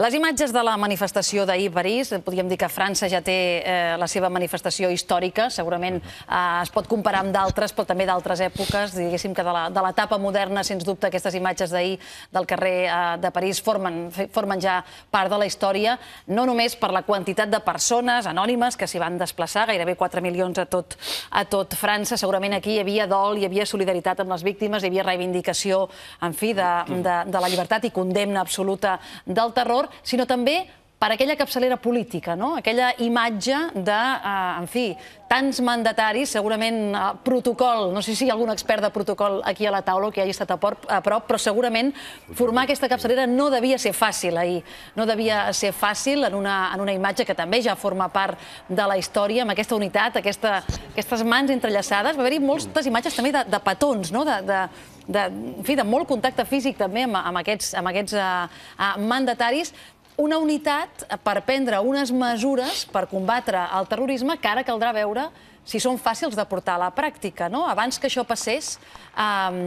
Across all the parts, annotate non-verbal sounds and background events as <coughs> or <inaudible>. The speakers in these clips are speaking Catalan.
Les imatges de la manifestació d'ahir a París, eh, podríem dir que França ja té eh, la seva manifestació històrica, segurament eh, es pot comparar amb d'altres, però també d'altres èpoques, diguéssim que de l'etapa moderna, sens dubte, aquestes imatges d'ahir del carrer eh, de París formen, formen ja part de la història, no només per la quantitat de persones anònimes que s'hi van desplaçar, gairebé 4 milions a tot, a tot França, segurament aquí hi havia dol, hi havia solidaritat amb les víctimes, hi havia reivindicació, en fi, de, de, de la llibertat i condemna absoluta del terror, valor, sinó també per aquella capçalera política, no? aquella imatge de, eh, en fi, tants mandataris, segurament eh, protocol, no sé si hi ha algun expert de protocol aquí a la taula que hagi estat a, por, a prop, però segurament formar aquesta capçalera no devia ser fàcil ahir, no devia ser fàcil en una, en una imatge que també ja forma part de la història, amb aquesta unitat, aquesta, aquestes mans entrellaçades, va haver-hi moltes imatges també de, de petons, no? de, de, de, en fi, de molt contacte físic també amb, amb aquests, amb aquests uh, uh, mandataris, una unitat per prendre unes mesures per combatre el terrorisme que ara caldrà veure si són fàcils de portar a la pràctica. No? Abans que això passés, eh,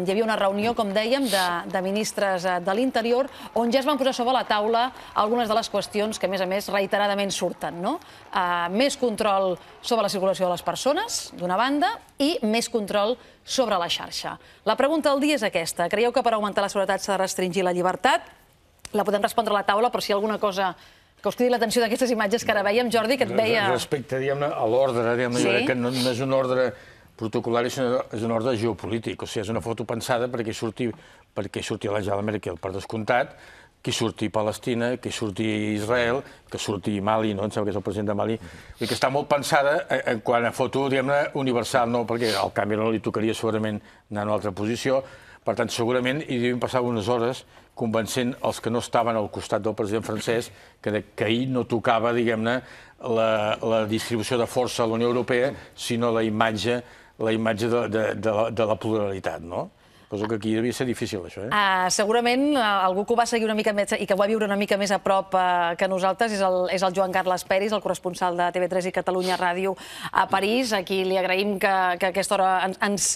hi havia una reunió, com dèiem, de, de ministres eh, de l'Interior, on ja es van posar sobre la taula algunes de les qüestions que, a més a més, reiteradament surten. No? Eh, més control sobre la circulació de les persones, d'una banda, i més control sobre la xarxa. La pregunta del dia és aquesta. Creieu que per augmentar la seguretat s'ha de restringir la llibertat? La podem respondre a la taula, però si alguna cosa que us cridi l'atenció d'aquestes imatges que ara veiem, Jordi, que et veia... Respecte, diguem-ne, a l'ordre, diguem-ne, sí? que no, és un ordre protocolari, és, és un ordre geopolític, o sigui, és una foto pensada perquè surti, perquè surti l'Àngela Merkel, per descomptat, que surti Palestina, que surti Israel, que surti Mali, no? em sembla que és el president de Mali, i que està molt pensada eh, en quant a foto, diguem-ne, universal, no? perquè al Cameron no li tocaria segurament anar a una altra posició, per tant, segurament hi devien passar unes hores convencent els que no estaven al costat del president francès que, de, que ahir no tocava, diguem-ne, la, la distribució de força a la Unió Europea, sinó la imatge, la imatge de, de, de, la, de la pluralitat, no? Cosa que aquí devia ser difícil, això, eh? Uh, segurament eh, algú que ho va seguir una mica més i que ho va viure una mica més a prop uh, que nosaltres és el, és el Joan Carles Peris, el corresponsal de TV3 i Catalunya Ràdio a París. Aquí li agraïm que, que a aquesta hora ens, ens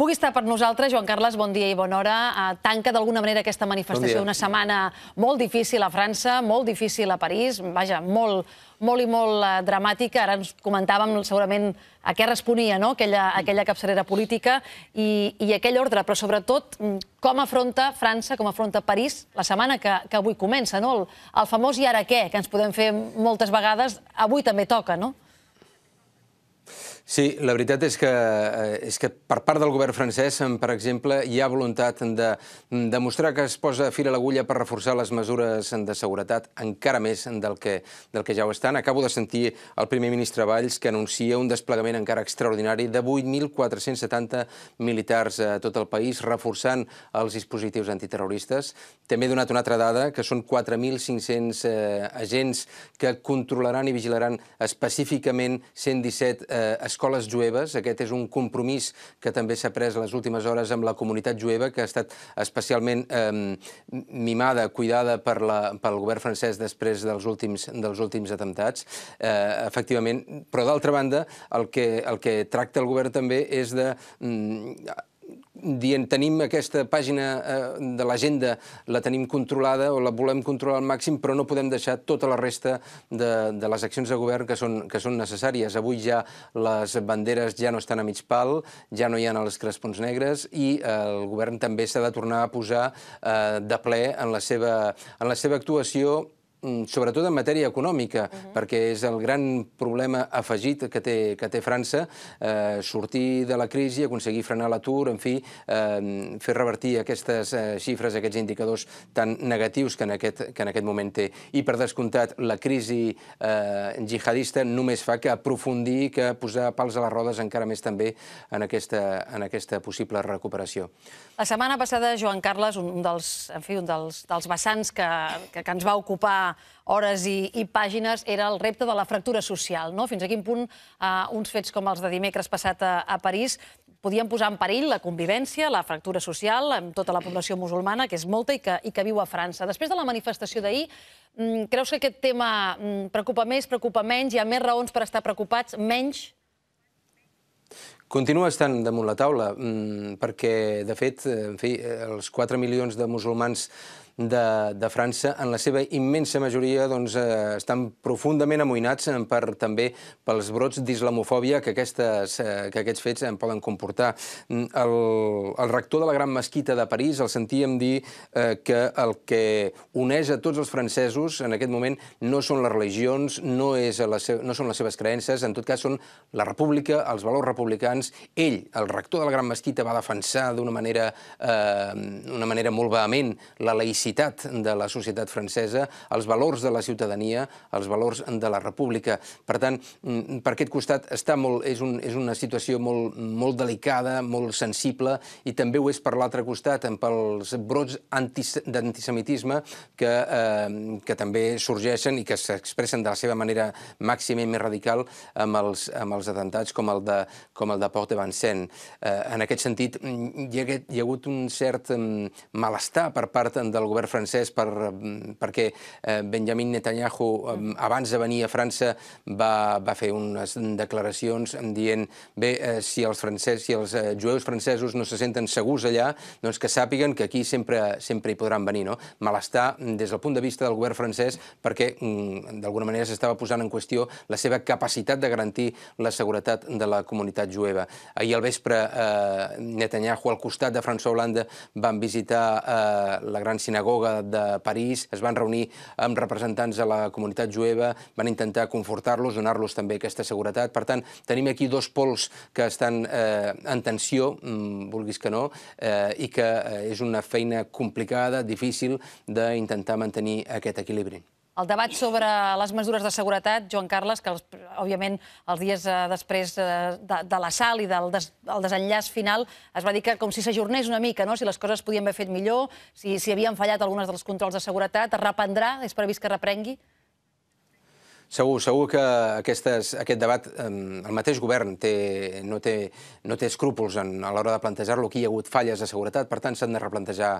pugui estar per nosaltres. Joan Carles, bon dia i bona hora. Eh, tanca d'alguna manera aquesta manifestació. Bon una setmana molt difícil a França, molt difícil a París, vaja, molt, molt i molt eh, dramàtica. Ara ens comentàvem segurament a què responia no? aquella, aquella capçalera política i, i aquell ordre, però sobretot mm, com afronta França, com afronta París la setmana que, que avui comença, no? El, el famós i ara què, que ens podem fer moltes vegades, avui també toca, no? Sí, la veritat és que, eh, és que per part del govern francès, per exemple, hi ha voluntat de mm, demostrar que es posa fil a l'agulla per reforçar les mesures de seguretat encara més del que, del que ja ho estan. Acabo de sentir el primer ministre Valls que anuncia un desplegament encara extraordinari de 8.470 militars a tot el país, reforçant els dispositius antiterroristes. També he donat una altra dada, que són 4.500 eh, agents que controlaran i vigilaran específicament 117 eh, escoles escoles jueves. Aquest és un compromís que també s'ha pres les últimes hores amb la comunitat jueva, que ha estat especialment eh, mimada, cuidada per la, pel govern francès després dels últims, dels últims atemptats, eh, efectivament. Però, d'altra banda, el que, el que tracta el govern també és de mm, dient tenim aquesta pàgina eh, de l'agenda, la tenim controlada o la volem controlar al màxim, però no podem deixar tota la resta de, de les accions de govern que són, que són necessàries. Avui ja les banderes ja no estan a mig pal, ja no hi ha els crespons negres i eh, el govern també s'ha de tornar a posar eh, de ple en la seva, en la seva actuació Mm, sobretot en matèria econòmica, uh -huh. perquè és el gran problema afegit que té, que té França, eh, sortir de la crisi, aconseguir frenar l'atur, en fi, eh, fer revertir aquestes eh, xifres, aquests indicadors tan negatius que en, aquest, que en aquest moment té. I, per descomptat, la crisi eh, jihadista només fa que aprofundir, que posar pals a les rodes encara més també en aquesta, en aquesta possible recuperació. La setmana passada, Joan Carles, un dels, en fi, un dels, dels vessants que, que, que ens va ocupar hores i, i pàgines, era el repte de la fractura social. No? Fins a quin punt eh, uns fets com els de dimecres passat a, a París podien posar en perill la convivència, la fractura social amb tota la població musulmana, que és molta i que, i que viu a França. Després de la manifestació d'ahir, mm, creus que aquest tema mm, preocupa més, preocupa menys? Hi ha més raons per estar preocupats, menys? Continua estant damunt la taula, mm, perquè, de fet, eh, en fi, eh, els 4 milions de musulmans de, de França, en la seva immensa majoria doncs, eh, estan profundament amoïnats per, també pels brots d'islamofòbia que, aquestes, eh, que aquests fets en eh, poden comportar. Mm, el, el rector de la Gran Mesquita de París el sentíem dir eh, que el que uneix a tots els francesos en aquest moment no són les religions, no, és la no són les seves creences, en tot cas són la república, els valors republicans. Ell, el rector de la Gran Mesquita, va defensar d'una manera, eh, una manera molt vehement la laïcitat diversitat de la societat francesa, els valors de la ciutadania, els valors de la república. Per tant, mm, per aquest costat està molt, és, un, és una situació molt, molt delicada, molt sensible, i també ho és per l'altre costat, amb els brots d'antisemitisme que, eh, que també sorgeixen i que s'expressen de la seva manera màxima i més radical amb els, amb els atemptats com el de, com el de Port de Vincent. Eh, en aquest sentit, mm, hi ha, hi ha hagut un cert mm, malestar per part del govern francès per, mm, perquè eh, Benjamin Netanyahu, mm, abans de venir a França, va, va fer unes declaracions dient bé, eh, si els francès, si els eh, jueus francesos no se senten segurs allà, doncs que sàpiguen que aquí sempre, sempre hi podran venir. No? Malestar des del punt de vista del govern francès perquè mm, d'alguna manera s'estava posant en qüestió la seva capacitat de garantir la seguretat de la comunitat jueva. Ahir al vespre eh, Netanyahu al costat de François Hollande van visitar eh, la gran sinagoga sinagoga de París, es van reunir amb representants de la comunitat jueva, van intentar confortar-los, donar-los també aquesta seguretat. Per tant, tenim aquí dos pols que estan eh, en tensió, mm, vulguis que no, eh, i que eh, és una feina complicada, difícil, d'intentar mantenir aquest equilibri. El debat sobre les mesures de seguretat, Joan Carles, que els, òbviament els dies eh, després eh, de, de l'assalt i del des, el desenllaç final es va dir que com si s'ajornés una mica, no? si les coses podien haver fet millor, si, si havien fallat algunes dels controls de seguretat, es reprendrà, és previst que reprengui? Segur, segur que aquestes, aquest debat, el mateix govern té, no, té, no té escrúpols en, a l'hora de plantejar-lo. Aquí hi ha hagut falles de seguretat, per tant, s'han de, replantejar,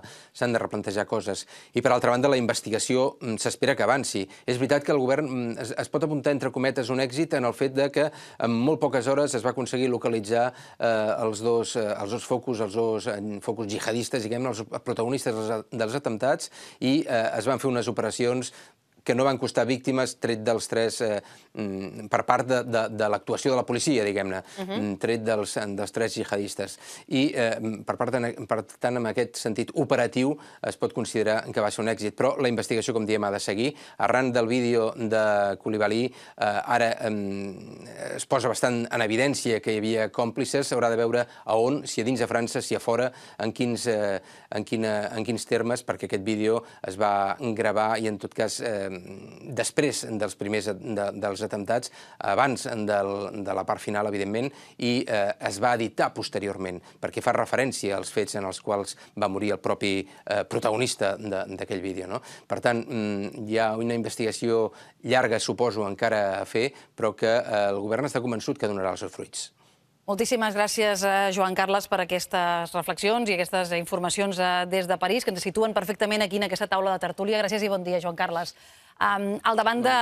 de replantejar coses. I, per altra banda, la investigació mm, s'espera que avanci. És veritat que el govern mm, es, es pot apuntar, entre cometes, un èxit en el fet de que en molt poques hores es va aconseguir localitzar eh, els, dos, eh, els dos focus, els dos eh, focus jihadistes, diguem els protagonistes dels, dels atemptats, i eh, es van fer unes operacions que no van costar víctimes, tret dels tres, eh, mm, per part de, de, de l'actuació de la policia, diguem-ne, uh mhm. -huh. Mm, tret dels, dels tres jihadistes. I, eh, mm, per, part, de, per tant, en aquest sentit operatiu, es pot considerar que va ser un èxit. Però la investigació, com diem, ha de seguir. Arran del vídeo de Colibalí, eh, ara eh, es posa bastant en evidència que hi havia còmplices, S'haurà de veure a on, si a dins de França, si a fora, en quins, eh, en quina, en quins termes, perquè aquest vídeo es va gravar i, en tot cas, eh, Eh, després dels primers de, dels atemptats, abans del, de la part final, evidentment, i eh, es va editar posteriorment, perquè fa referència als fets en els quals va morir el propi eh, protagonista d'aquell vídeo. No? Per tant, mm, hi ha una investigació llarga, suposo, encara a fer, però que eh, el govern està convençut que donarà els seus fruits. Moltíssimes gràcies, a Joan Carles, per aquestes reflexions i aquestes informacions eh, des de París, que ens situen perfectament aquí en aquesta taula de tertúlia. Gràcies i bon dia, Joan Carles. Um, al davant de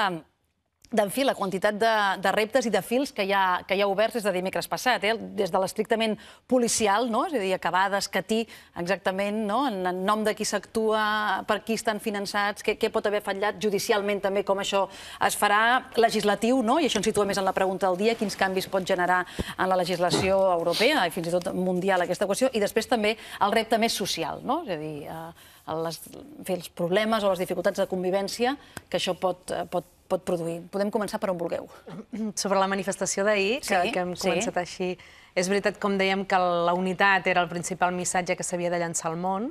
d'en fi, la quantitat de, de reptes i de fils que hi, ha, que hi ha oberts des de dimecres passat, eh? des de l'estrictament policial, no? és a dir, acabar d'escatir exactament no? en nom de qui s'actua, per qui estan finançats, què, què pot haver fallat judicialment també, com això es farà, legislatiu, no? i això ens situa més en la pregunta del dia, quins canvis pot generar en la legislació europea i fins i tot mundial aquesta qüestió, i després també el repte més social, no? és a dir, eh, les, fer els problemes o les dificultats de convivència que això pot, eh, pot pot produir. Podem començar per on vulgueu. <clears throat> Sobre la manifestació d'ahir, sí, que, que hem començat sí. així, és veritat, com dèiem, que la unitat era el principal missatge que s'havia de llançar al món,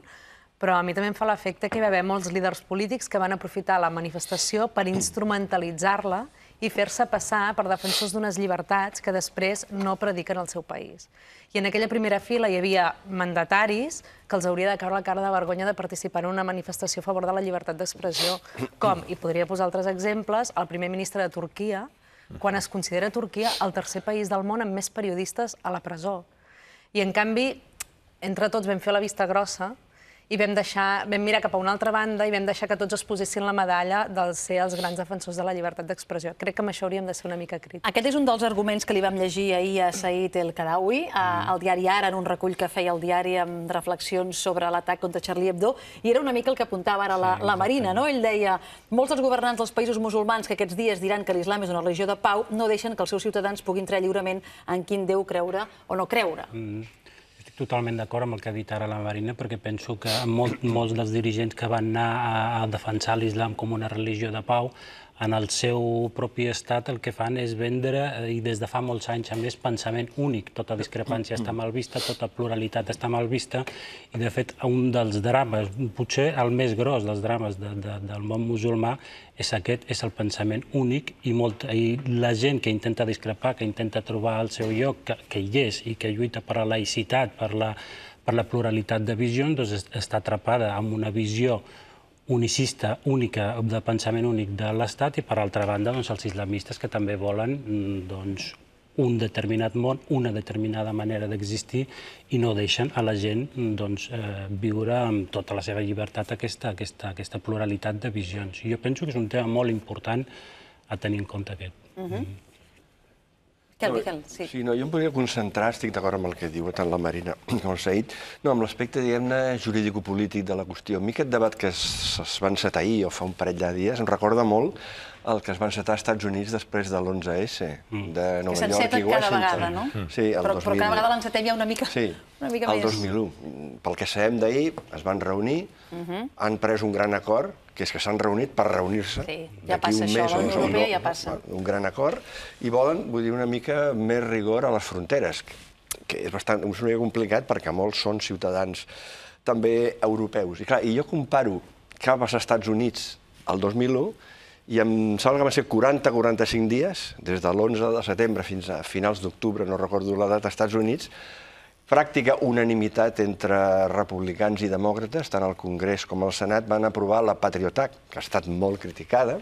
però a mi també em fa l'efecte que hi va haver molts líders polítics que van aprofitar la manifestació per instrumentalitzar-la i fer-se passar per defensors d'unes llibertats que després no prediquen al seu país. I en aquella primera fila hi havia mandataris que els hauria de caure la cara de vergonya de participar en una manifestació a favor de la llibertat d'expressió, com, i podria posar altres exemples, el primer ministre de Turquia, quan es considera Turquia el tercer país del món amb més periodistes a la presó. I, en canvi, entre tots vam fer la vista grossa i vam, deixar, vam mirar cap a una altra banda i vam deixar que tots es posessin la medalla del ser els grans defensors de la llibertat d'expressió. Crec que amb això hauríem de ser una mica crítics. Aquest és un dels arguments que li vam llegir ahir a Said El Kadawi, mm. al diari Ara, en un recull que feia el diari amb reflexions sobre l'atac contra Charlie Hebdo, i era una mica el que apuntava ara la, la Marina. No? Ell deia, molts dels governants dels països musulmans que aquests dies diran que l'islam és una religió de pau no deixen que els seus ciutadans puguin triar lliurement en quin Déu creure o no creure. Mm -hmm totalment d'acord amb el que ha dit ara la Marina, perquè penso que molt, molts dels dirigents que van anar a defensar l'islam com una religió de pau en el seu propi estat el que fan és vendre, eh, i des de fa molts anys a més, pensament únic. Tota discrepància està mal vista, tota pluralitat està mal vista, i de fet un dels drames, potser el més gros dels drames de, de, del món musulmà, és aquest, és el pensament únic, i, molt, i la gent que intenta discrepar, que intenta trobar el seu lloc, que, que hi és, i que lluita per la laïcitat, per la, per la pluralitat de visions, doncs està atrapada amb una visió unicista, única, de pensament únic de l'Estat i, per altra banda, doncs, els islamistes que també volen mm, doncs, un determinat món, una determinada manera d'existir i no deixen a la gent mm, doncs, eh, viure amb tota la seva llibertat aquesta, aquesta, aquesta pluralitat de visions. jo penso que és un tema molt important a tenir en compte aquest. Uh mhm. -huh. Mm. Miquel, Miquel, sí. sí no, jo em volia concentrar, estic d'acord amb el que diu tant la Marina <clears throat> com el Saïd, no, amb l'aspecte, diguem-ne, jurídico-polític de la qüestió. A mi aquest debat que es, es va encetar ahir o fa un parell de dies em recorda molt el que es va encetar als Estats Units després de l'11S, mm. de Nova York i Washington. cada vegada, no? Mm. Sí, el però, 2000. però cada vegada l'encetem ja una mica, sí, una mica més. el 2001. Pel que sabem d'ahir, es van reunir, mm -hmm. han pres un gran acord, que és que s'han reunit per reunir-se. Sí, ja passa un això, l'Unió Europea ja passa. Un gran acord, i volen, vull dir, una mica més rigor a les fronteres, que és bastant, és una mica complicat perquè molts són ciutadans també europeus. I clar, i jo comparo cap als Estats Units el 2001 i em sembla que van ser 40-45 dies, des de l'11 de setembre fins a finals d'octubre, no recordo la data, als Estats Units, pràctica unanimitat entre republicans i demòcrates, tant al Congrés com al Senat, van aprovar la Patriot Act, que ha estat molt criticada,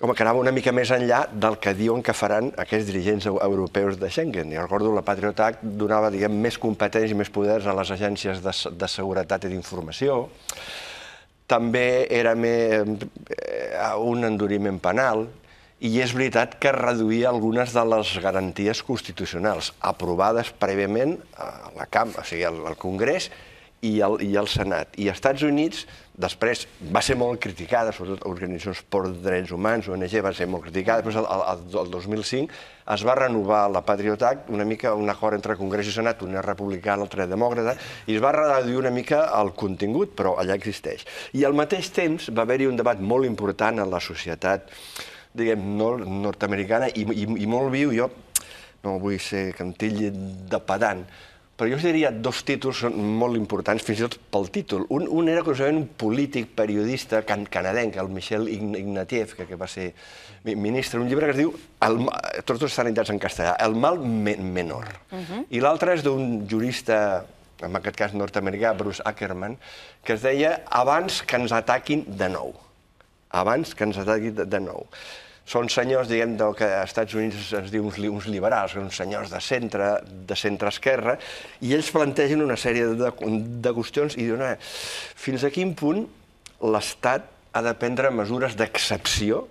com que anava una mica més enllà del que diuen que faran aquests dirigents europeus de Schengen. I recordo, la Patriot Act donava, diguem, més competències i més poders a les agències de, de seguretat i d'informació, també era eh, un enduriment penal i és veritat que reduïa algunes de les garanties constitucionals aprovades prèviament a la CAM, o sigui, al Congrés, i el, i el Senat. I als Estats Units, després, va ser molt criticada, sobretot organitzacions per drets humans, ONG va ser molt criticada, després, el, el, el 2005, es va renovar la Patriot Act, una mica un acord entre Congrés i Senat, una republicana, republicà, l'altre demòcrata, i es va reduir una mica el contingut, però allà existeix. I al mateix temps va haver-hi un debat molt important en la societat diguem, nord-americana i, i, i molt viu. Jo no vull ser cantill de pedant, però jo us diria dos títols són molt importants, fins i tot pel títol. Un, un era curiosament un polític periodista can canadenc, el Michel Ignatieff, que, que va ser ministre, un llibre que es diu el, Tots dos estan editats en castellà, El mal me menor. Uh mhm. -huh. I l'altre és d'un jurista en aquest cas nord-americà, Bruce Ackerman, que es deia Abans que ens ataquin de nou. Abans que ens ataquin de nou són senyors, diguem, del que als Estats Units es diu uns, uns liberals, uns senyors de centre, de centre-esquerra, i ells plantegen una sèrie de, de qüestions i diuen fins a quin punt l'Estat ha de prendre mesures d'excepció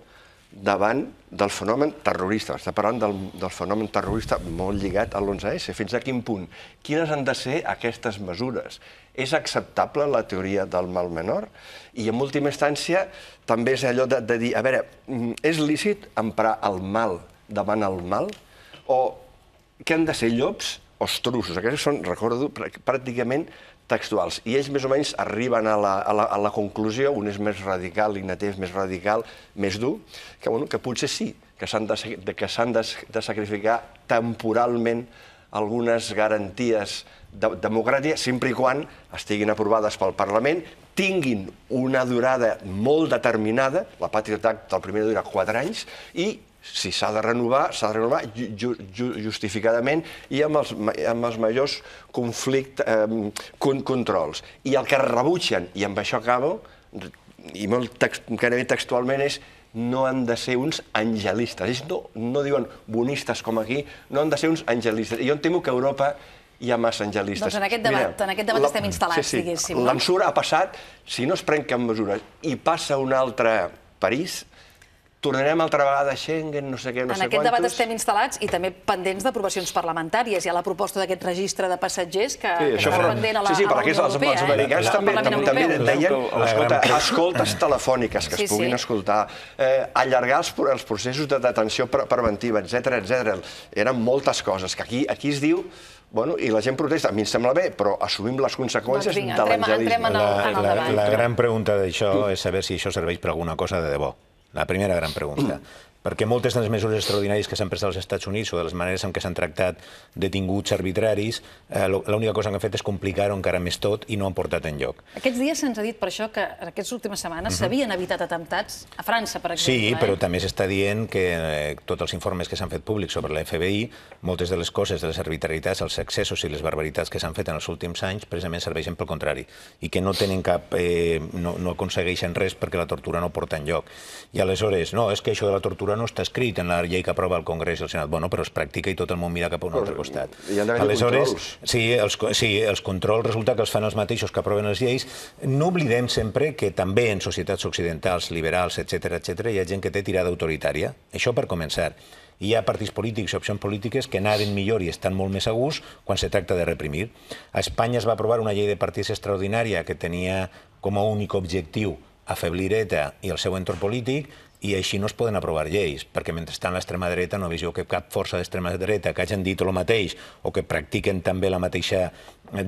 davant del fenomen terrorista. Està parlant del, del fenomen terrorista molt lligat a l'11S. Fins a quin punt? Quines han de ser aquestes mesures? És acceptable la teoria del mal menor? I en última instància també és allò de, de dir, a veure, mm, és lícit emprar el mal davant el mal? O què han de ser llops? Ostrusos. Aquestes són, recordo, pràcticament textuals. I ells més o menys arriben a la, a la, a la conclusió, un és més radical, l'Ignatè més radical, més dur, que, bueno, que potser sí, que s'han de, que de, de sacrificar temporalment algunes garanties de, democràtiques, sempre i quan estiguin aprovades pel Parlament, tinguin una durada molt determinada, la Patriot Act del primer dura 4 anys, i si s'ha de renovar, s'ha de renovar justificadament i amb els, amb els majors eh, controls. I el que rebutgen, i amb això acabo, i molt textualment, és no han de ser uns angelistes. Ells no, diuen bonistes com aquí, no han de ser uns angelistes. jo em temo que Europa hi ha massa angelistes. Doncs en aquest debat, en aquest debat estem instal·lats, diguéssim. L'ensura ha passat, si no es pren cap mesura i passa un altre París, tornarem altra vegada a Schengen, no sé què, no sé quantos... En aquest debat estem instal·lats i també pendents d'aprovacions parlamentàries. Hi ha la proposta d'aquest registre de passatgers que, que està pendent a la, sí, sí, però aquí Els americans també, deien escoltes telefòniques que es puguin escoltar, eh, allargar els, processos de detenció preventiva, etc etc. Eren moltes coses que aquí, aquí es diu Bueno, I la gent protesta. A mi em sembla bé, però assumim les conseqüències doncs de l'angelisme. La, la gran pregunta d'això és saber si això serveix per alguna cosa de debò. La primera gran pregunta. perquè moltes de les mesures extraordinàries que s'han pres als Estats Units o de les maneres en què s'han tractat detinguts arbitraris, eh, l'única cosa que han fet és complicar-ho encara més tot i no han portat en lloc. Aquests dies se'ns ha dit per això que en aquestes últimes setmanes uh -huh. s'havien evitat atemptats a França, per exemple. Sí, eh? però també s'està dient que eh, tots els informes que s'han fet públics sobre la FBI, moltes de les coses, de les arbitraritats, els excessos i les barbaritats que s'han fet en els últims anys, precisament serveixen pel contrari, i que no tenen cap... Eh, no, no aconsegueixen res perquè la tortura no porta en lloc. I aleshores, no, és que això de la tortura no està escrit en la llei que aprova el Congrés i el Senat. Bueno, però es practica i tot el món mira cap a un altre costat. Hi han Aleshores, controls. sí, els, sí, els controls resulta que els fan els mateixos que aproven les lleis. No oblidem sempre que també en societats occidentals, liberals, etc etc hi ha gent que té tirada autoritària. Això per començar hi ha partits polítics i opcions polítiques que anaven millor i estan molt més a gust quan se tracta de reprimir. A Espanya es va aprovar una llei de partits extraordinària que tenia com a únic objectiu afeblir ETA i el seu entorn polític, i així no es poden aprovar lleis, perquè mentrestant l'extrema dreta no veieu que cap força d'extrema dreta que hagin dit el mateix o que practiquen també la mateixa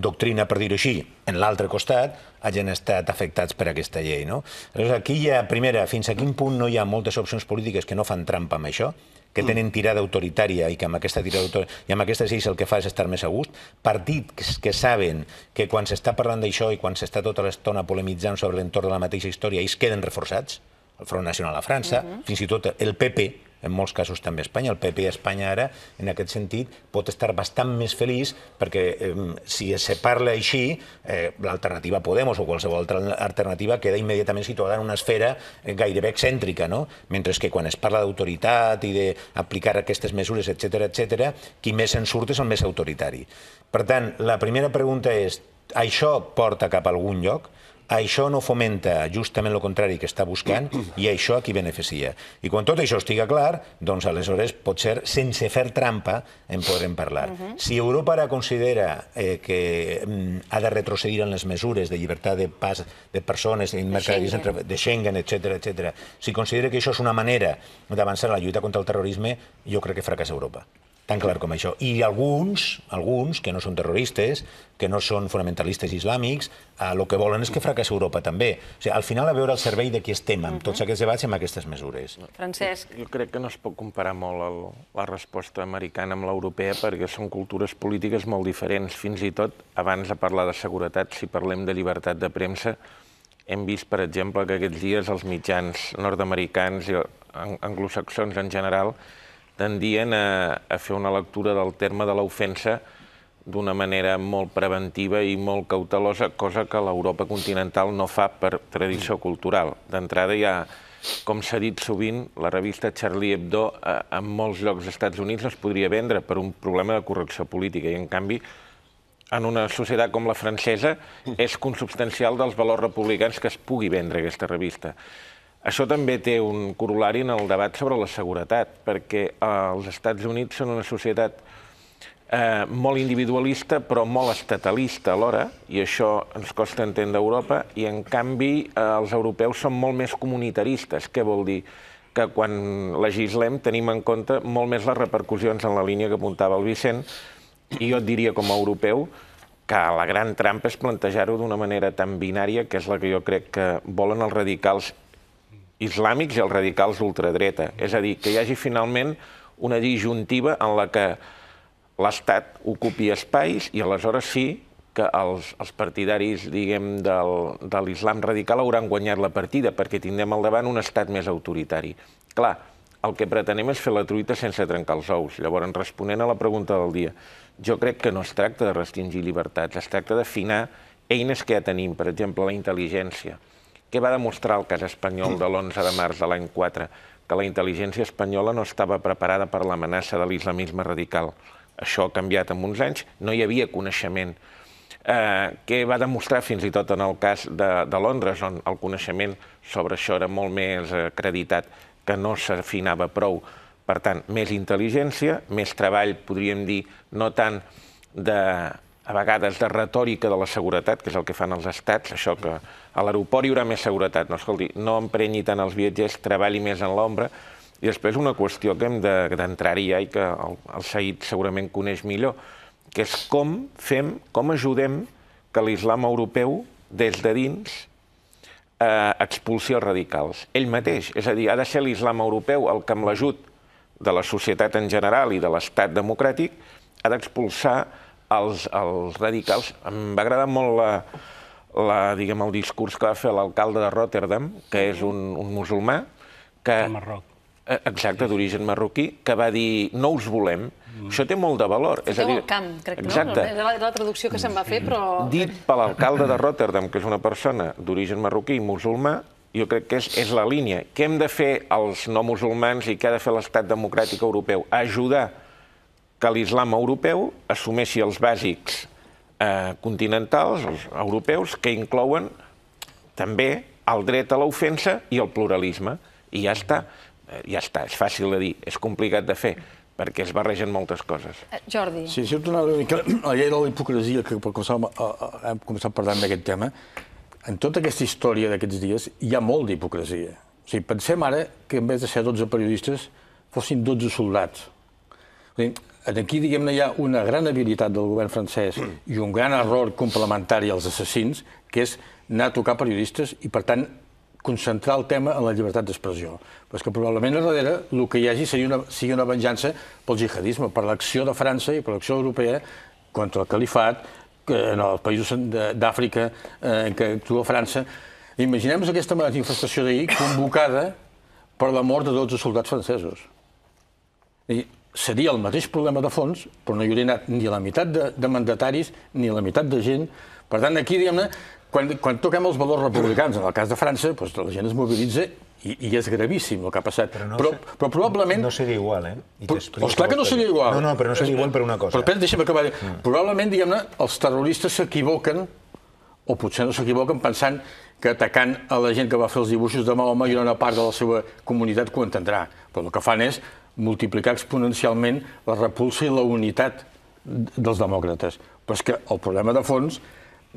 doctrina, per dir-ho així, en l'altre costat, hagin estat afectats per aquesta llei. No? Aleshores, aquí hi ha, primera, fins a quin punt no hi ha moltes opcions polítiques que no fan trampa amb això, que mm. tenen tirada autoritària i que amb aquesta tirada autoritària, i amb aquestes lleis el que fa és estar més a gust, partits que saben que quan s'està parlant d'això i quan s'està tota l'estona polemitzant sobre l'entorn de la mateixa història ells queden reforçats, el Front Nacional a França, uh mhm. -huh. fins i tot el PP, en molts casos també a Espanya. El PP i Espanya ara, en aquest sentit, pot estar bastant més feliç perquè eh, si se parla així, eh, l'alternativa Podemos o qualsevol altra alternativa queda immediatament situada en una esfera gairebé excèntrica, no? Mentre que quan es parla d'autoritat i d'aplicar aquestes mesures, etc etc, qui més en surt és el més autoritari. Per tant, la primera pregunta és, això porta cap a algun lloc? Això no fomenta justament el contrari que està buscant i això a qui beneficia. I quan tot això estiga clar, doncs aleshores potser sense fer trampa en podrem parlar. Mhm. Si Europa ara considera eh, que mm, ha de retrocedir en les mesures de llibertat de pas de persones mercaderies de Schengen, etcètera, etcètera, etc etc. si considera que això és una manera d'avançar en la lluita contra el terrorisme, jo crec que fracassa Europa tan clar com això. I alguns, alguns que no són terroristes, que no són fonamentalistes islàmics, el eh, que volen és que fracassi Europa també. O sigui, al final, a veure el servei de qui estem amb tots aquests debats i amb aquestes mesures. Francesc. Jo crec que no es pot comparar molt el, la resposta americana amb l'europea perquè són cultures polítiques molt diferents. Fins i tot, abans de parlar de seguretat, si parlem de llibertat de premsa, hem vist, per exemple, que aquests dies els mitjans nord-americans i anglosaxons en general tendien a, a fer una lectura del terme de l'ofensa d'una manera molt preventiva i molt cautelosa, cosa que l'Europa continental no fa per tradició cultural. D'entrada ja, com s'ha dit sovint, la revista Charlie Hebdo a, en molts llocs dels Estats Units es podria vendre per un problema de correcció política i, en canvi, en una societat com la francesa, és consubstancial dels valors republicans que es pugui vendre aquesta revista. Això també té un corolari en el debat sobre la seguretat, perquè eh, els Estats Units són una societat eh, molt individualista, però molt estatalista alhora, i això ens costa entendre Europa, i en canvi eh, els europeus són molt més comunitaristes. Què vol dir? Que quan legislem tenim en compte molt més les repercussions en la línia que apuntava el Vicent, i jo et diria com a europeu, que la gran trampa és plantejar-ho d'una manera tan binària, que és la que jo crec que volen els radicals islàmics i els radicals d'ultradreta. És a dir, que hi hagi finalment una disjuntiva en la que l'Estat ocupi espais i aleshores sí que els, els partidaris, diguem, del, de l'islam radical hauran guanyat la partida perquè tindrem al davant un estat més autoritari. Clar, el que pretenem és fer la truita sense trencar els ous. Llavors, responent a la pregunta del dia, jo crec que no es tracta de restringir llibertats, es tracta d'afinar eines que ja tenim, per exemple, la intel·ligència què va demostrar el cas espanyol de l'11 de març de l'any 4? Que la intel·ligència espanyola no estava preparada per l'amenaça de l'islamisme radical. Això ha canviat en uns anys, no hi havia coneixement. Eh, que va demostrar fins i tot en el cas de, de Londres, on el coneixement sobre això era molt més acreditat, que no s'afinava prou. Per tant, més intel·ligència, més treball, podríem dir, no tant de a vegades de retòrica de la seguretat, que és el que fan els estats, això que a l'aeroport hi haurà més seguretat, no, escolti, no emprenyi tant els viatgers, treballi més en l'ombra, i després una qüestió que hem d'entrar-hi de, ja i que el, el Saïd segurament coneix millor, que és com fem, com ajudem que l'islam europeu, des de dins, eh, expulsi els radicals. Ell mateix, és a dir, ha de ser l'islam europeu el que amb l'ajut de la societat en general i de l'estat democràtic ha d'expulsar als, als radicals. Em va agradar molt la, la, diguem, el discurs que va fer l'alcalde de Rotterdam, que és un, un musulmà, que... de Marroc. Eh, exacte, d'origen marroquí, que va dir no us volem. Mm. Això té molt de valor. Fiqueu és a dir, el camp, crec, exacte. no? Era la, la traducció que se'n va fer, però... Dit per l'alcalde de Rotterdam, que és una persona d'origen marroquí i musulmà, jo crec que és, és la línia. Què hem de fer els no musulmans i què ha de fer l'estat democràtic europeu? Ajudar que l'islam europeu assumeixi els bàsics eh, continentals, els europeus, que inclouen també el dret a l'ofensa i el pluralisme. I ja està, eh, ja està, és fàcil de dir, és complicat de fer, perquè es barregen moltes coses. Eh, Jordi. Sí, si una mica <clears throat> la llei de la hipocresia, que per començar, eh, hem començat parlant d'aquest tema, en tota aquesta història d'aquests dies hi ha molt d'hipocresia. O sigui, pensem ara que en vez de ser 12 periodistes fossin 12 soldats. O sigui, aquí, diguem-ne, hi ha una gran habilitat del govern francès i un gran error complementari als assassins, que és anar a tocar periodistes i, per tant, concentrar el tema en la llibertat d'expressió. Però és que probablement a darrere el que hi hagi sigui una, sigui una venjança pel jihadisme, per l'acció de França i per l'acció europea contra el califat, en els països d'Àfrica eh, en què actua França. Imaginem-nos aquesta manifestació d'ahir convocada per la mort de 12 soldats francesos. I seria el mateix problema de fons, però no hi hauria anat ni la meitat de, de mandataris ni la meitat de gent. Per tant, aquí, diguem-ne, quan, quan toquem els valors republicans, en el cas de França, doncs la gent es mobilitza i, i és gravíssim el que ha passat. Però, no però, ser, però probablement... No seria igual, eh? I però, doncs clar que no seria igual. No, no, però no seria igual per una cosa. Però espera, deixa'm acabar. Mm. Probablement, diguem-ne, els terroristes s'equivoquen, o potser no s'equivoquen pensant que atacant a la gent que va fer els dibuixos de Mahoma i una part de la seva comunitat que ho entendrà. Però el que fan és multiplicar exponencialment la repulsa i la unitat dels demòcrates. Però és que el problema de fons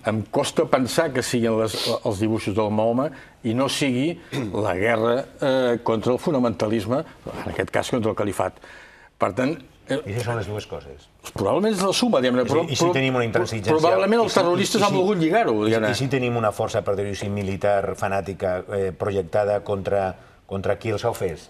em costa pensar que siguin les, els dibuixos del Mahoma i no sigui la guerra eh, contra el fonamentalisme, en aquest cas contra el califat. Per tant, Eh, i si són les dues coses? Probablement és la suma, diguem-ne. Però, I si tenim una intransigència... Probablement els terroristes si, han volgut lligar-ho, i, si, I si tenim una força, per dir-ho així, militar, fanàtica, eh, projectada contra, contra qui els ha ofès?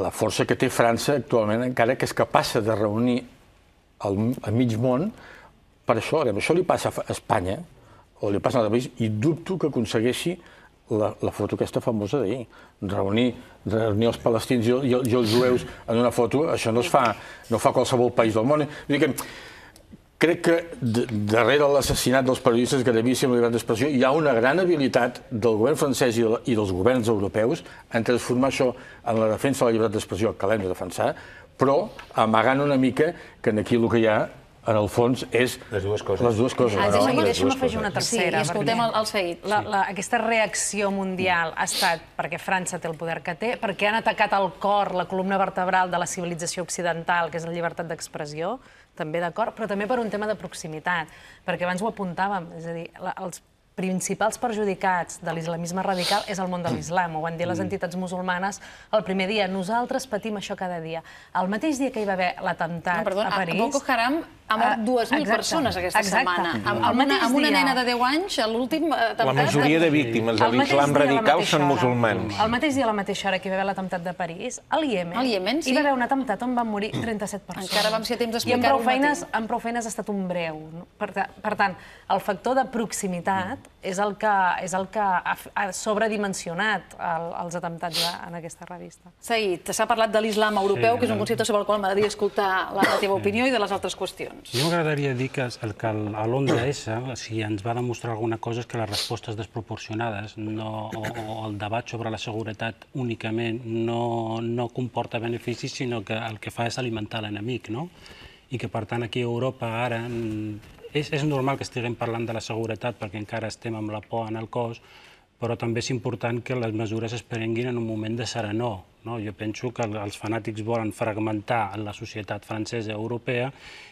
la força que té França actualment, encara que és capaç de reunir el, a mig món, per això, això li passa a Espanya, o li passa a altre país, i dubto que aconsegueixi la, la foto aquesta famosa d'ahir, reunir, reunir els palestins i, i, i els jueus en una foto, això no es fa, no fa qualsevol país del món. Vull dir que crec que darrere l'assassinat dels periodistes gravíssim i gran expressió hi ha una gran habilitat del govern francès i, dels governs europeus en transformar això en la defensa de la llibertat d'expressió que l'hem de defensar, però amagant una mica que aquí el que hi ha en el fons és les dues coses. Les dues coses. Ah, Deixa'm, deixa'm afegir una tercera. Sí, i escoltem el, el La, la, aquesta reacció mundial ha estat perquè França té el poder que té, perquè han atacat el cor, la columna vertebral de la civilització occidental, que és la llibertat d'expressió, també d'acord, però també per un tema de proximitat, perquè abans ho apuntàvem, és a dir, els principals perjudicats de l'islamisme radical és el món de l'islam. Ho van dir les mm. entitats musulmanes el primer dia. Nosaltres patim això cada dia. El mateix dia que hi va haver l'atemptat no, a París... Boko Haram ha mort 2.000 persones aquesta exacte. setmana. Exacte. Amb, una, amb una nena de 10 anys, l'últim eh, La majoria de víctimes de l'islam radical són musulmans. El mateix dia a la mateixa hora que hi va haver l'atemptat de París, al Iemen, al Iemen sí. hi va haver un atemptat on van morir 37 persones. Encara vam ser temps d'explicar-ho. I amb prou, feines, amb prou feines ha estat un breu. No? Per, per tant, el factor de proximitat és el que, és el que ha, ha sobredimensionat el, els atemptats en aquesta revista. Seguit, s'ha parlat de l'islam europeu, sí, que és un concepte sobre el qual m'agradaria escoltar la, la teva opinió i de les altres qüestions. Jo m'agradaria dir que el que a S, si ens va demostrar alguna cosa, és que les respostes desproporcionades no, o, o el debat sobre la seguretat únicament no, no comporta beneficis, sinó que el que fa és alimentar l'enemic, no? i que, per tant, aquí a Europa ara és, és normal que estiguem parlant de la seguretat perquè encara estem amb la por en el cos, però també és important que les mesures es prenguin en un moment de serenor. No? Jo penso que els fanàtics volen fragmentar la societat francesa europea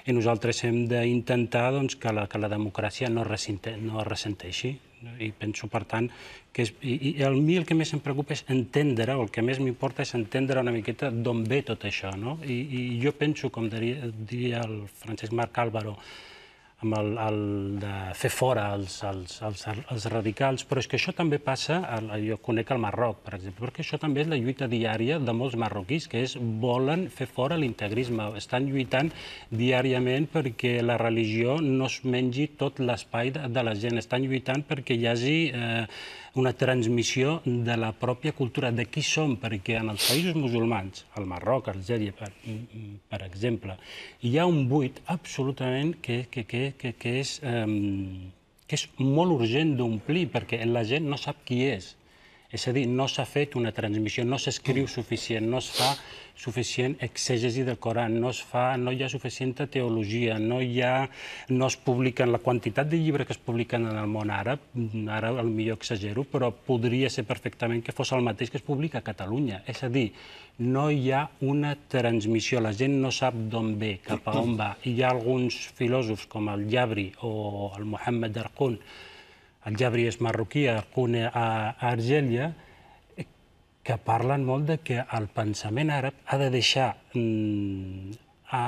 i nosaltres hem d'intentar doncs, que, la, que la democràcia no, recinte, no es ressenteixi. I penso, per tant, que és, i, i a mi el que més em preocupa és entendre, o el que més m'importa és entendre una miqueta d'on ve tot això. No? I, I jo penso, com diria, diria el Francesc Marc Álvaro, amb el, el de fer fora els, els, els, els radicals, però és que això també passa, a, jo conec el Marroc, per exemple, perquè això també és la lluita diària de molts marroquís, que és volen fer fora l'integrisme, estan lluitant diàriament perquè la religió no es mengi tot l'espai de, de la gent, estan lluitant perquè hi hagi... Eh, una transmissió de la pròpia cultura, de qui som, perquè en els països musulmans, el Marroc, Algèria, per, per exemple, hi ha un buit absolutament que, que, que, que, que és... Eh, que és molt urgent d'omplir, perquè la gent no sap qui és. És a dir, no s'ha fet una transmissió, no s'escriu suficient, no es fa suficient exègesi del Corà, no es fa, no hi ha suficient teologia, no hi ha, no es publiquen, la quantitat de llibres que es publiquen en el món àrab, ara el millor exagero, però podria ser perfectament que fos el mateix que es publica a Catalunya. És a dir, no hi ha una transmissió, la gent no sap d'on ve, cap a on va. Hi ha alguns filòsofs com el Jabri o el Mohamed Darkun, el Jabri és marroquí, a Pune, a Argèlia, que parlen molt de que el pensament àrab ha de deixar mm, a,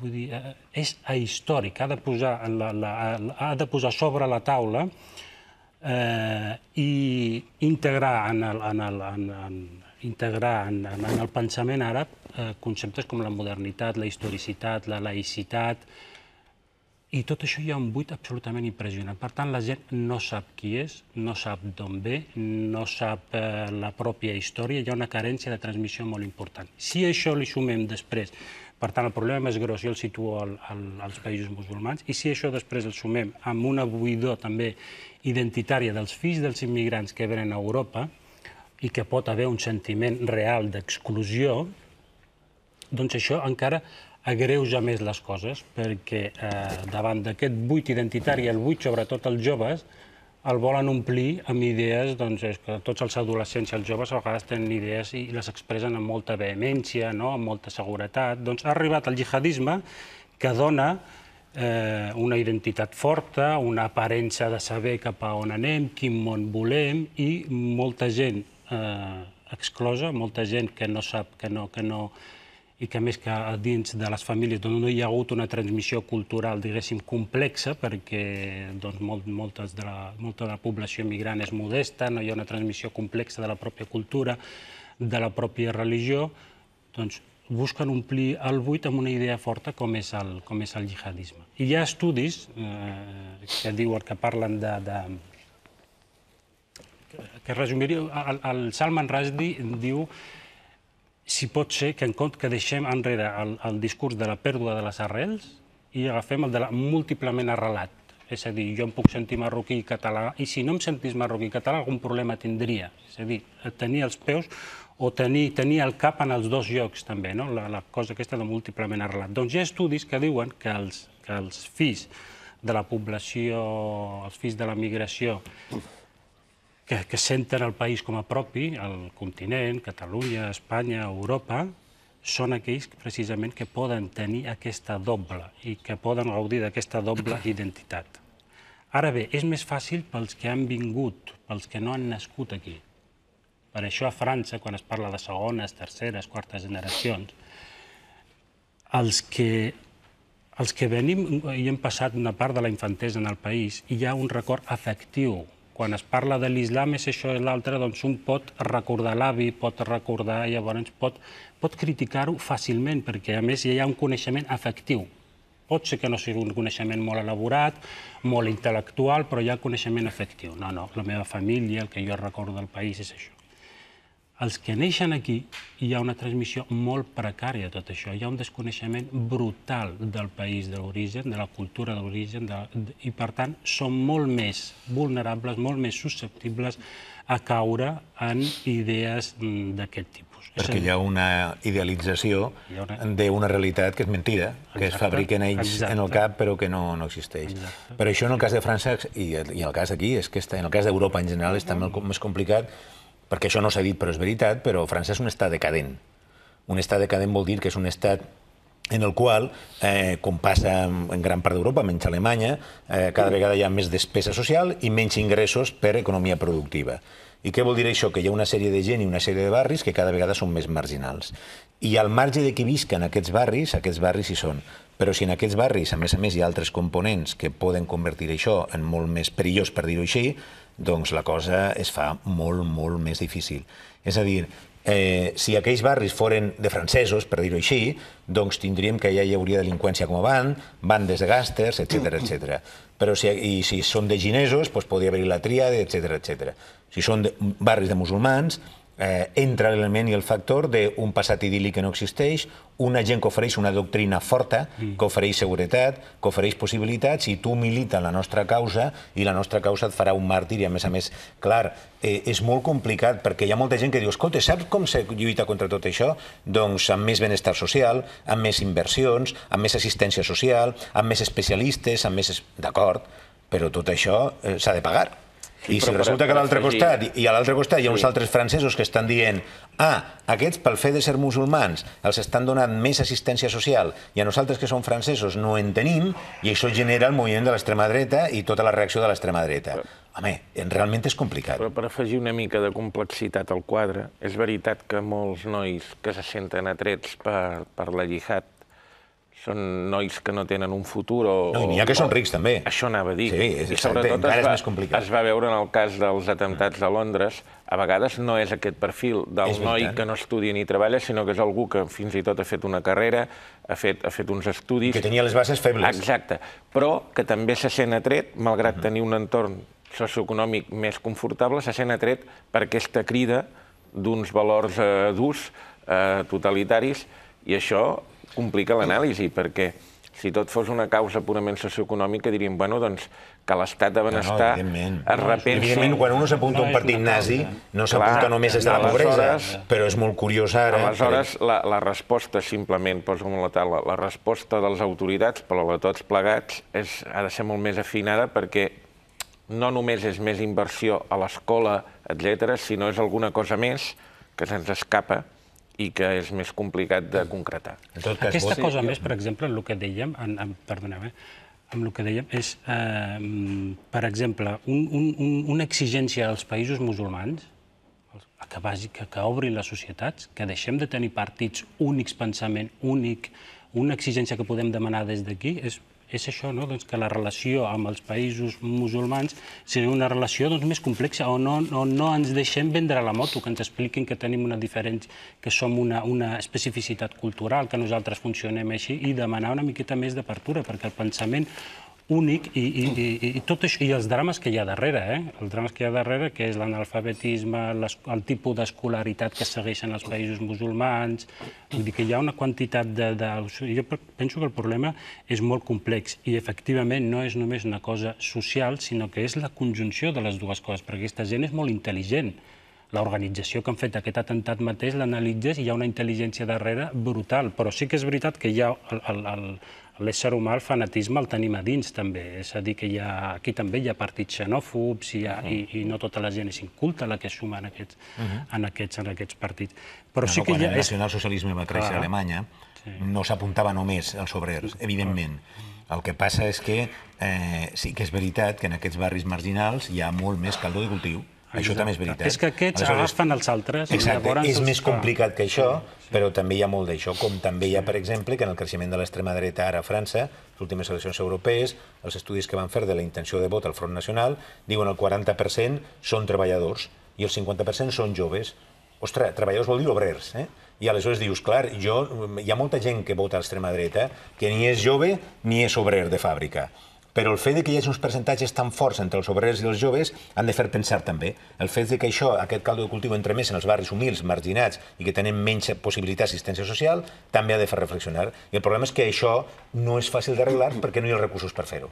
vull dir, és ahistòric, ha de posar, la, la, ha de posar sobre la taula eh, i integrar en el, en el, en, en, integrar en, en, en el pensament àrab eh, conceptes com la modernitat, la historicitat, la laïcitat, eh, i tot això hi ha un buit absolutament impressionant. Per tant, la gent no sap qui és, no sap d'on ve, no sap eh, la pròpia història, hi ha una carència de transmissió molt important. Si això li sumem després, per tant, el problema més gros jo el situo al, al, als països musulmans, i si això després el sumem amb una buidor també identitària dels fills dels immigrants que venen a Europa, i que pot haver un sentiment real d'exclusió, doncs això encara agreuja més les coses, perquè eh, davant d'aquest buit identitari, el buit sobretot els joves, el volen omplir amb idees, doncs, és que tots els adolescents i els joves a vegades tenen idees i les expressen amb molta vehemència, no? amb molta seguretat. Doncs ha arribat el jihadisme que dona eh, una identitat forta, una aparença de saber cap a on anem, quin món volem, i molta gent eh, exclosa, molta gent que no sap, que no, que no, i que, més que dins de les famílies doncs, no hi ha hagut una transmissió cultural, diguéssim, complexa, perquè doncs, molt, moltes de la, molta de la població migrant és modesta, no hi ha una transmissió complexa de la pròpia cultura, de la pròpia religió, doncs busquen omplir el buit amb una idea forta com és el, com és el jihadisme. I hi ha estudis eh, que diuen que parlen de, de, que resumiria, el, el Salman Rushdie diu si pot ser que en compte que deixem enrere el, el discurs de la pèrdua de les arrels i agafem el de la múltiplement arrelat. És a dir, jo em puc sentir marroquí i català, i si no em sentís marroquí i català, algun problema tindria. És a dir, tenir els peus o tenir, tenir el cap en els dos llocs, també, no? la, la cosa aquesta de múltiplement arrelat. Doncs hi ha estudis que diuen que els, que els fills de la població, els fills de la migració que, que senten el país com a propi, el continent, Catalunya, Espanya, Europa, són aquells precisament que poden tenir aquesta doble i que poden gaudir d'aquesta doble <coughs> identitat. Ara bé, és més fàcil pels que han vingut, pels que no han nascut aquí. Per això a França, quan es parla de segones, terceres, quartes generacions, els que, els que venim i hem passat una part de la infantesa en el país, hi ha un record afectiu quan es parla de l'islam és això i l'altre, doncs un pot recordar l'avi, pot recordar, llavors pot, pot criticar-ho fàcilment, perquè a més hi ha un coneixement efectiu. Pot ser que no sigui un coneixement molt elaborat, molt intel·lectual, però hi ha coneixement efectiu. No, no, la meva família, el que jo recordo del país és això els que neixen aquí hi ha una transmissió molt precària de tot això. Hi ha un desconeixement brutal del país d'origen, de la cultura d'origen, i per tant són molt més vulnerables, molt més susceptibles a caure en idees mm, d'aquest tipus. Perquè hi ha una idealització d'una realitat que és mentida, que es fabriquen ells en el cap però que no, no existeix. Però Per això en el cas de França i, i en el cas d'aquí, és que està, en el cas d'Europa en general és també més complicat perquè això no s'ha dit, però és veritat, però França és un estat decadent. Un estat decadent vol dir que és un estat en el qual, eh, com passa en gran part d'Europa, menys Alemanya, eh, cada vegada hi ha més despesa social i menys ingressos per economia productiva. I què vol dir això? Que hi ha una sèrie de gent i una sèrie de barris que cada vegada són més marginals. I al marge de qui visquen aquests barris, aquests barris hi són. Però si en aquests barris, a més a més, hi ha altres components que poden convertir això en molt més perillós, per dir-ho així, doncs la cosa es fa molt, molt més difícil. És a dir, eh, si aquells barris foren de francesos, per dir-ho així, doncs tindríem que ja hi hauria delinqüència com abans, bandes de gàsters, etc etc. Però si, i si són de ginesos, doncs podria haver-hi la tríade, etc etc. Si són de, barris de musulmans, eh, entra l'element i el factor d'un passat idili que no existeix, una gent que ofereix una doctrina forta, mm. que ofereix seguretat, que ofereix possibilitats, i tu milita la nostra causa, i la nostra causa et farà un màrtir, i a més a més, clar, eh, és molt complicat, perquè hi ha molta gent que diu, escolta, saps com se lluita contra tot això? Doncs amb més benestar social, amb més inversions, amb més assistència social, amb més especialistes, amb més... D'acord, però tot això eh, s'ha de pagar. I si resulta que a l'altre costat i a l'altre costat hi ha uns altres francesos que estan dient ah, aquests pel fet de ser musulmans els estan donant més assistència social i a nosaltres que som francesos no en tenim i això genera el moviment de l'extrema dreta i tota la reacció de l'extrema dreta. Home, realment és complicat. Però per afegir una mica de complexitat al quadre, és veritat que molts nois que se senten atrets per, per la llihat són nois que no tenen un futur o... No, i n'hi ha que són rics, també. Això anava a dir. Sí, és, I sobretot encara es va, és més complicat. Es va veure en el cas dels atemptats de Londres, a vegades no és aquest perfil del és noi que no estudia ni treballa, sinó que és algú que fins i tot ha fet una carrera, ha fet, ha fet uns estudis... Que tenia les bases febles. Exacte, però que també se sent atret, malgrat uh -huh. tenir un entorn socioeconòmic més confortable, se sent atret per aquesta crida d'uns valors eh, durs, eh, totalitaris, i això complica l'anàlisi, perquè si tot fos una causa purament socioeconòmica, diríem, bueno, doncs, que l'estat de benestar no, no, es repensi... Evidentment, quan un s'apunta a un partit nazi, no s'apunta només des de la pobresa, però és molt curiós ara... Aleshores, la, la resposta, simplement, poso en la taula, la resposta de les autoritats, però de tots plegats, és, ha de ser molt més afinada perquè no només és més inversió a l'escola, etc., sinó és alguna cosa més que se'ns escapa, i que és més complicat de concretar. Aquesta cosa més, per exemple, el que dèiem, perdoneu, eh, amb el que dèiem, és, eh, per exemple, un, un, una exigència als països musulmans que, bàsica, que, obrin les societats, que deixem de tenir partits únics pensament, únic, una exigència que podem demanar des d'aquí és és això, no? doncs que la relació amb els països musulmans sigui una relació doncs, més complexa, o no, no, no ens deixem vendre la moto, que ens expliquin que tenim una diferència, que som una, una especificitat cultural, que nosaltres funcionem així, i demanar una miqueta més d'apertura, perquè el pensament únic i, i, i, i tot això, i els drames que hi ha darrere, eh? els drames que hi ha darrere, que és l'analfabetisme, el tipus d'escolaritat que segueixen els països musulmans, vull dir que hi ha una quantitat de, de... Jo penso que el problema és molt complex i efectivament no és només una cosa social, sinó que és la conjunció de les dues coses, perquè aquesta gent és molt intel·ligent l'organització que han fet aquest atemptat mateix l'analitzes i hi ha una intel·ligència darrere brutal. Però sí que és veritat que hi ha el, el, el, l'ésser humà, el fanatisme, el tenim a dins també. És a dir, que aquí també hi ha partits xenòfobs i, i, no tota la gent és inculta la que suma en aquests, en aquests, en aquests partits. Però sí que hi ha... el nacionalsocialisme va créixer a Alemanya, no s'apuntava només als obrers, evidentment. El que passa és que eh, sí que és veritat que en aquests barris marginals hi ha molt més caldo de cultiu això també és veritat. És que aquests agafen els altres. Exacte, és més complicat que això, però també hi ha molt d'això, com també hi ha, per exemple, que en el creixement de l'extrema dreta ara a França, les últimes eleccions europees, els estudis que van fer de la intenció de vot al Front Nacional, diuen el 40% són treballadors i el 50% són joves. Ostres, treballadors vol dir obrers, eh? I aleshores dius, clar, jo, hi ha molta gent que vota a l'extrema dreta que ni és jove ni és obrer de fàbrica però el fet de que hi hagi uns percentatges tan forts entre els obrers i els joves han de fer pensar també. El fet de que això, aquest caldo de cultiu entre més en els barris humils, marginats i que tenen menys possibilitat d'assistència social, també ha de fer reflexionar. I el problema és que això no és fàcil d'arreglar perquè no hi ha els recursos per fer-ho.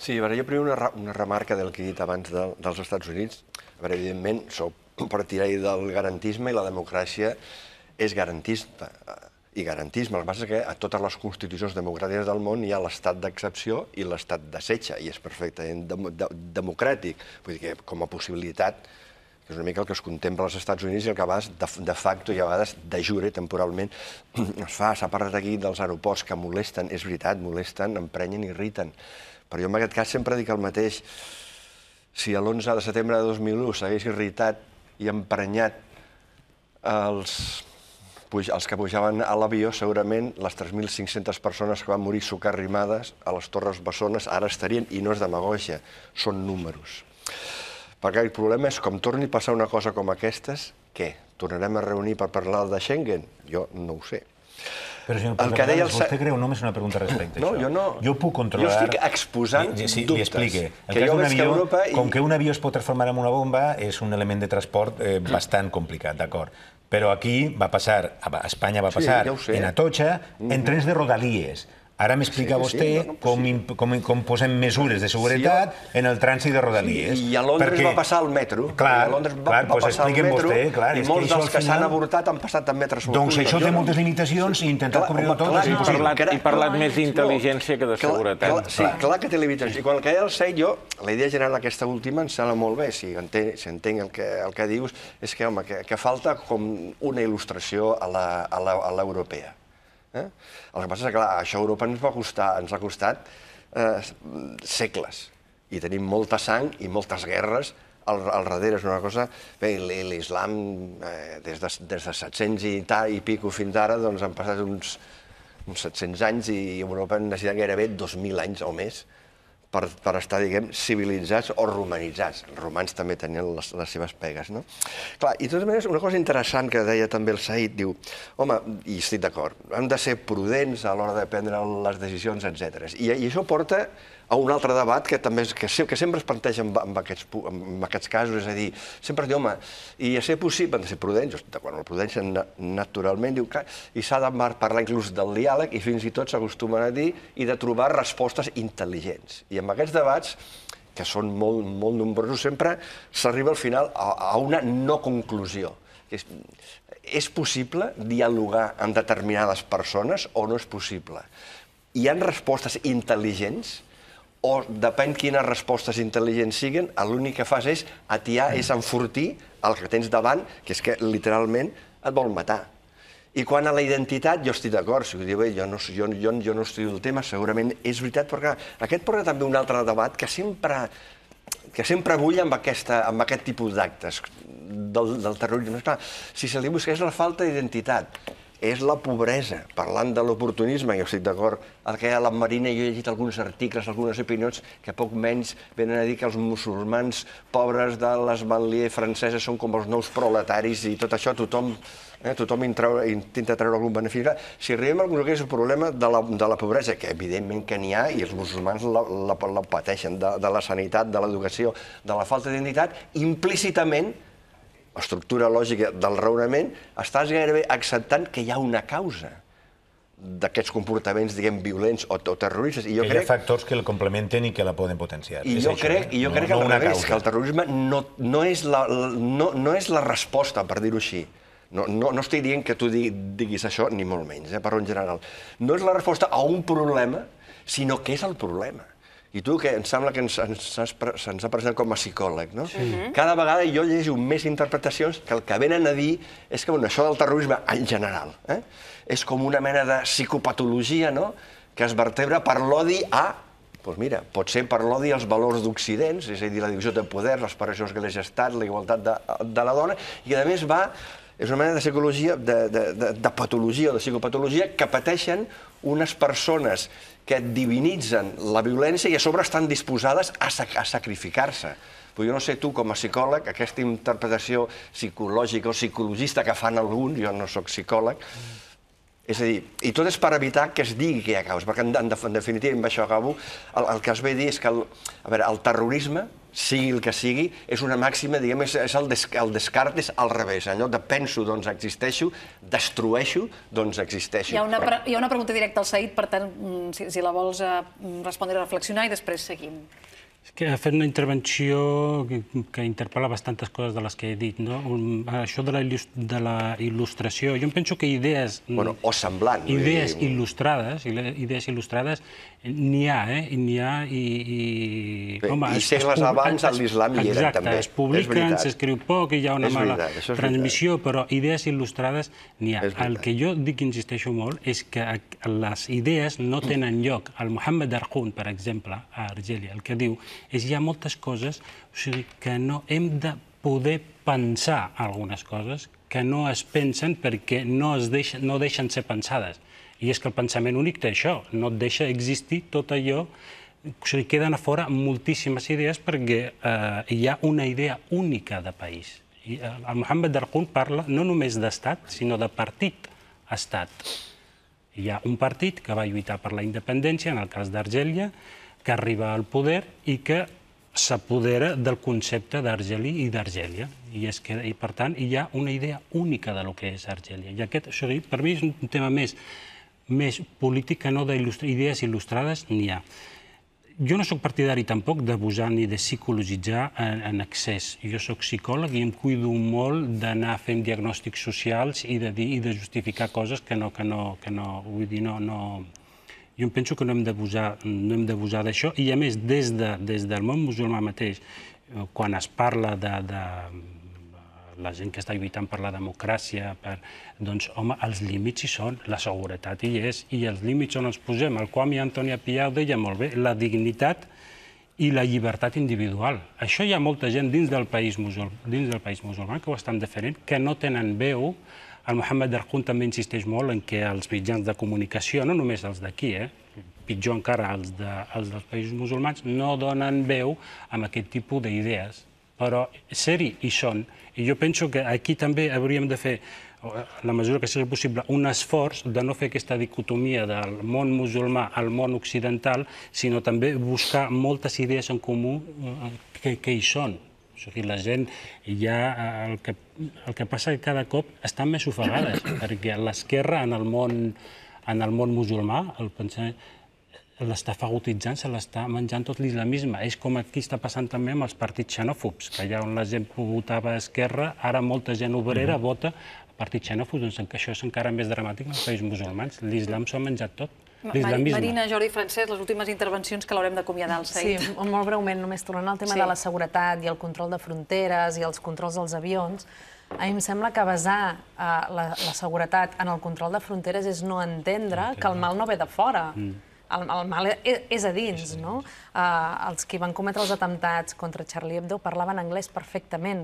Sí, a veure, jo primer una, una remarca del que he dit abans de, dels Estats Units. A veure, evidentment, sóc partidari del garantisme i la democràcia és garantista i garantisme. El que passa és que a totes les constitucions democràtiques del món hi ha l'estat d'excepció i l'estat de setge, i és perfectament dem de democràtic. Vull dir que com a possibilitat, que és una mica el que es contempla als Estats Units i el que vas de, de facto i a vegades de jure temporalment <clears throat> es fa. S'ha parlat aquí dels aeroports que molesten, és veritat, molesten, emprenyen, i irriten. Però jo en aquest cas sempre dic el mateix. Si l'11 de setembre de 2001 s'hagués irritat i emprenyat els els que pujaven a l'avió, segurament les 3.500 persones que van morir socarrimades a les Torres Bessones ara estarien, i no és demagogia, són números. Perquè el problema és, com torni a passar una cosa com aquestes, què? Tornarem a reunir per parlar de Schengen? Jo no ho sé. Però, senyor el que deia el... vostè creu només una pregunta respecte no, això. Jo, no... jo puc controlar... Jo estic exposant li, dubtes. Li explique. El que cas d'un avió, i... com que un avió es pot transformar en una bomba, és un element de transport eh, bastant complicat, d'acord? Però aquí va passar, a Espanya va passar sí, ja en Atocha, mm -hmm. en mhm. trens de rodalies. Ara m'explica sí, vostè sí, no, no, com, com, com posem mesures de seguretat sí, en el trànsit de Rodalies. Sí, I a Londres perquè... va passar el metro. Clar, a Londres va, clar, va pues passar el metro, vostè, clar, i molts dels que s'han final... avortat han passat amb metres Doncs això té moltes limitacions sí, i intentar cobrir-ho tot clar, és Parlat, clar, he parlat més d'intel·ligència no, que de seguretat. Clar, sí. clar que té limitacions. I quan el que ja el sé, jo, la idea general d'aquesta última em sembla molt bé, si entenc, si entenc el, que, el que dius, és que, home, que, que falta com una il·lustració a l'europea. Eh? El que passa és que, clar, això a Europa ens va costar, ens ha costat eh, segles. I tenim molta sang i moltes guerres al, al darrere. És una cosa... Bé, l'islam, eh, des, de, des de 700 i, ta, i pico fins ara, doncs han passat uns, uns 700 anys i Europa necessita gairebé 2.000 anys o més per, per estar, diguem, civilitzats o romanitzats. Els romans també tenien les, les seves pegues, no? Clar, i de totes maneres, una cosa interessant que deia també el Said, diu, home, i estic d'acord, hem de ser prudents a l'hora de prendre les decisions, etc. I, I això porta a un altre debat que també que, que sempre es planteja amb, amb, aquests, amb aquests casos, és a dir, sempre diu, home, i a ser possible, han de ser prudents, jo estic d'acord la prudència naturalment, diu, clar, i s'ha de parlar inclús del diàleg i fins i tot s'acostumen a dir i de trobar respostes intel·ligents. I amb aquests debats, que són molt, molt nombrosos, sempre s'arriba al final a, a una no conclusió. És, és possible dialogar amb determinades persones o no és possible? Hi han respostes intel·ligents? o depèn quines respostes intel·ligents siguin, l'únic que fas és atiar, és enfortir el que tens davant, que és que literalment et vol matar. I quan a la identitat, jo estic d'acord, si ho diu, jo no, jo, jo, jo no estudio el tema, segurament és veritat, perquè aquest porta també un altre debat que sempre, que sempre bull amb, aquesta, amb aquest tipus d'actes del, del terrorisme. Clar, si se li busca és la falta d'identitat, és la pobresa. Parlant de l'oportunisme, jo estic d'acord, el que a la Marina jo he llegit alguns articles, algunes opinions, que poc menys venen a dir que els musulmans pobres de les Manlier franceses són com els nous proletaris i tot això tothom eh, tothom intenta treure algun benefici. Si arribem a algun que és el problema de la, de la pobresa, que evidentment que n'hi ha, i els musulmans la, la, la pateixen, de, de la sanitat, de l'educació, de la falta d'identitat, implícitament estructura lògica del raonament, estàs gairebé acceptant que hi ha una causa d'aquests comportaments, diguem, violents o, o terroristes. I jo que crec... hi ha factors que el complementen i que la poden potenciar. I jo això, crec, eh? i jo no, crec no al revés, causa. que el terrorisme no, no, és la, no, no és la resposta, per dir-ho així. No, no, no estic dient que tu diguis això, ni molt menys, eh, però en general. No és la resposta a un problema, sinó que és el problema. I tu, que em sembla que ens, ens, se'ns ha presentat com a psicòleg, no? Mhm. Cada vegada jo llegeixo més interpretacions que el que venen a dir és que bueno, això del terrorisme en general eh? és com una mena de psicopatologia no? que es vertebra per l'odi a doncs mira, pot ser per l'odi als valors d'Occidents, és a dir, la divisió de poder, les paracions que l'he gestat, la igualtat de, de la dona, i a més va és una mena de psicologia, de, de, de, de patologia o de psicopatologia que pateixen unes persones que divinitzen la violència i a sobre estan disposades a, sac a sacrificar-se. Però jo no sé tu, com a psicòleg, aquesta interpretació psicològica o psicologista que fan alguns, jo no sóc psicòleg, mm. és a dir, i tot és per evitar que es digui que hi ha caos, perquè en, en definitiva, amb això acabo, el, el que es ve dir és que el, a veure, el terrorisme sigui el que sigui, és una màxima, diguem, és, és el, des, el Descartes al revés, allò de penso, doncs existeixo, destrueixo, doncs existeixo. Hi ha una, pre hi ha una pregunta directa al Said, per tant, mm, si, si la vols eh, respondre i reflexionar, i després seguim que ha fet una intervenció que interpel·la bastantes coses de les que he dit, no? Això de la, de la il·lustració. Jo em penso que idees... Mm, bueno, o semblant. Idees il·lustrades, idees eh, il·lustrades, n'hi ha, eh? N'hi ha i... I, Bé, home, i segles abans a l'islam hi eren, també. Exacte, es publiquen, s'escriu poc, hi ha una veritat, mala transmissió, però idees il·lustrades n'hi ha. El que jo dic, insisteixo molt, és que les idees no tenen lloc. El Mohamed Arjun, per exemple, a Argelia, el que diu és hi ha moltes coses o sigui, que no hem de poder pensar algunes coses que no es pensen perquè no, es deixen, no deixen ser pensades. I és que el pensament únic té això, no et deixa existir tot allò o sigui, queden a fora moltíssimes idees perquè eh, hi ha una idea única de país. I, eh, el Mohamed Darkun parla no només d'estat, sinó de partit-estat. Hi ha un partit que va lluitar per la independència, en el cas d'Argèlia, que arriba al poder i que s'apodera del concepte d'Argeli i d'Argèlia. I, és que, I, per tant, hi ha una idea única de lo que és Argèlia. I aquest, això, per mi, és un tema més, més polític que no d'idees il·lustrades n'hi ha. Jo no sóc partidari tampoc d'abusar ni de psicologitzar en, en excés. Jo sóc psicòleg i em cuido molt d'anar fent diagnòstics socials i de dir i de justificar coses que no, que no, que no vull dir, no, no, jo em penso que no hem d'abusar no hem d'això, i a més, des, de, des del món musulmà mateix, eh, quan es parla de, de la gent que està lluitant per la democràcia, per... doncs, home, els límits hi són, la seguretat hi és, i els límits on ens posem. El i Antonia Piau deia molt bé, la dignitat i la llibertat individual. Això hi ha molta gent dins del país musulmà, dins del país que ho estan defendent, que no tenen veu el Mohamed Darkoun també insisteix molt en que els mitjans de comunicació, no només els d'aquí, eh, pitjor encara els, de, els dels països musulmans, no donen veu a aquest tipus d'idees. Però ser-hi hi són. I jo penso que aquí també hauríem de fer la mesura que sigui possible, un esforç de no fer aquesta dicotomia del món musulmà al món occidental, sinó també buscar moltes idees en comú eh, que, que hi són, o sigui, la gent ja... Eh, el que, el que passa que cada cop estan més ofegades, <clears throat> perquè l'esquerra en el món en el món musulmà, el pensament l'està fagotitzant, se l'està menjant tot l'islamisme. És com aquí està passant també amb els partits xenòfobs, que allà on la gent votava a esquerra, ara molta gent obrera mm -hmm. vota partits xenòfobs, doncs això és encara més dramàtic en els països musulmans. L'islam s'ho ha menjat tot l'islamisme. Marina, Jordi Francesc, les últimes intervencions que l'haurem d'acomiadar al Said. Sí, molt breument, només tornant al tema de la seguretat i el control de fronteres i els controls dels avions, a mi em sembla que basar eh, la, seguretat en el control de fronteres és no entendre que el mal no ve de fora. Mm. El, mal e, és, a dins, no? Eh, els que van cometre els atemptats contra Charlie Hebdo parlaven anglès perfectament.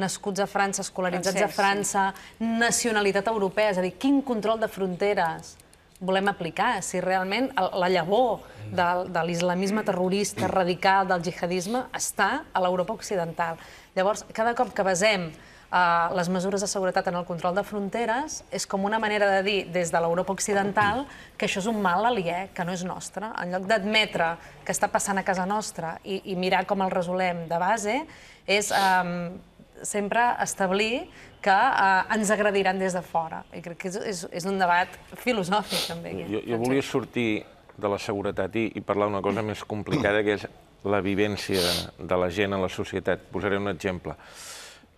Nascuts a França, escolaritzats a França, nacionalitat europea, és a dir, quin control de fronteres volem aplicar, si realment la llavor de, de l'islamisme terrorista, radical, del jihadisme, està a l'Europa occidental. Llavors, cada cop que basem eh, les mesures de seguretat en el control de fronteres és com una manera de dir des de l'Europa occidental que això és un mal aliè, que no és nostre. En lloc d'admetre que està passant a casa nostra i, i mirar com el resolem de base, és ehm, sempre establir que eh, ens agradiran des de fora. I crec que és, és, és un debat filosòfic, també. jo, jo volia sortir de la seguretat i, i parlar d'una cosa més complicada, que és la vivència de, de la gent a la societat. Posaré un exemple.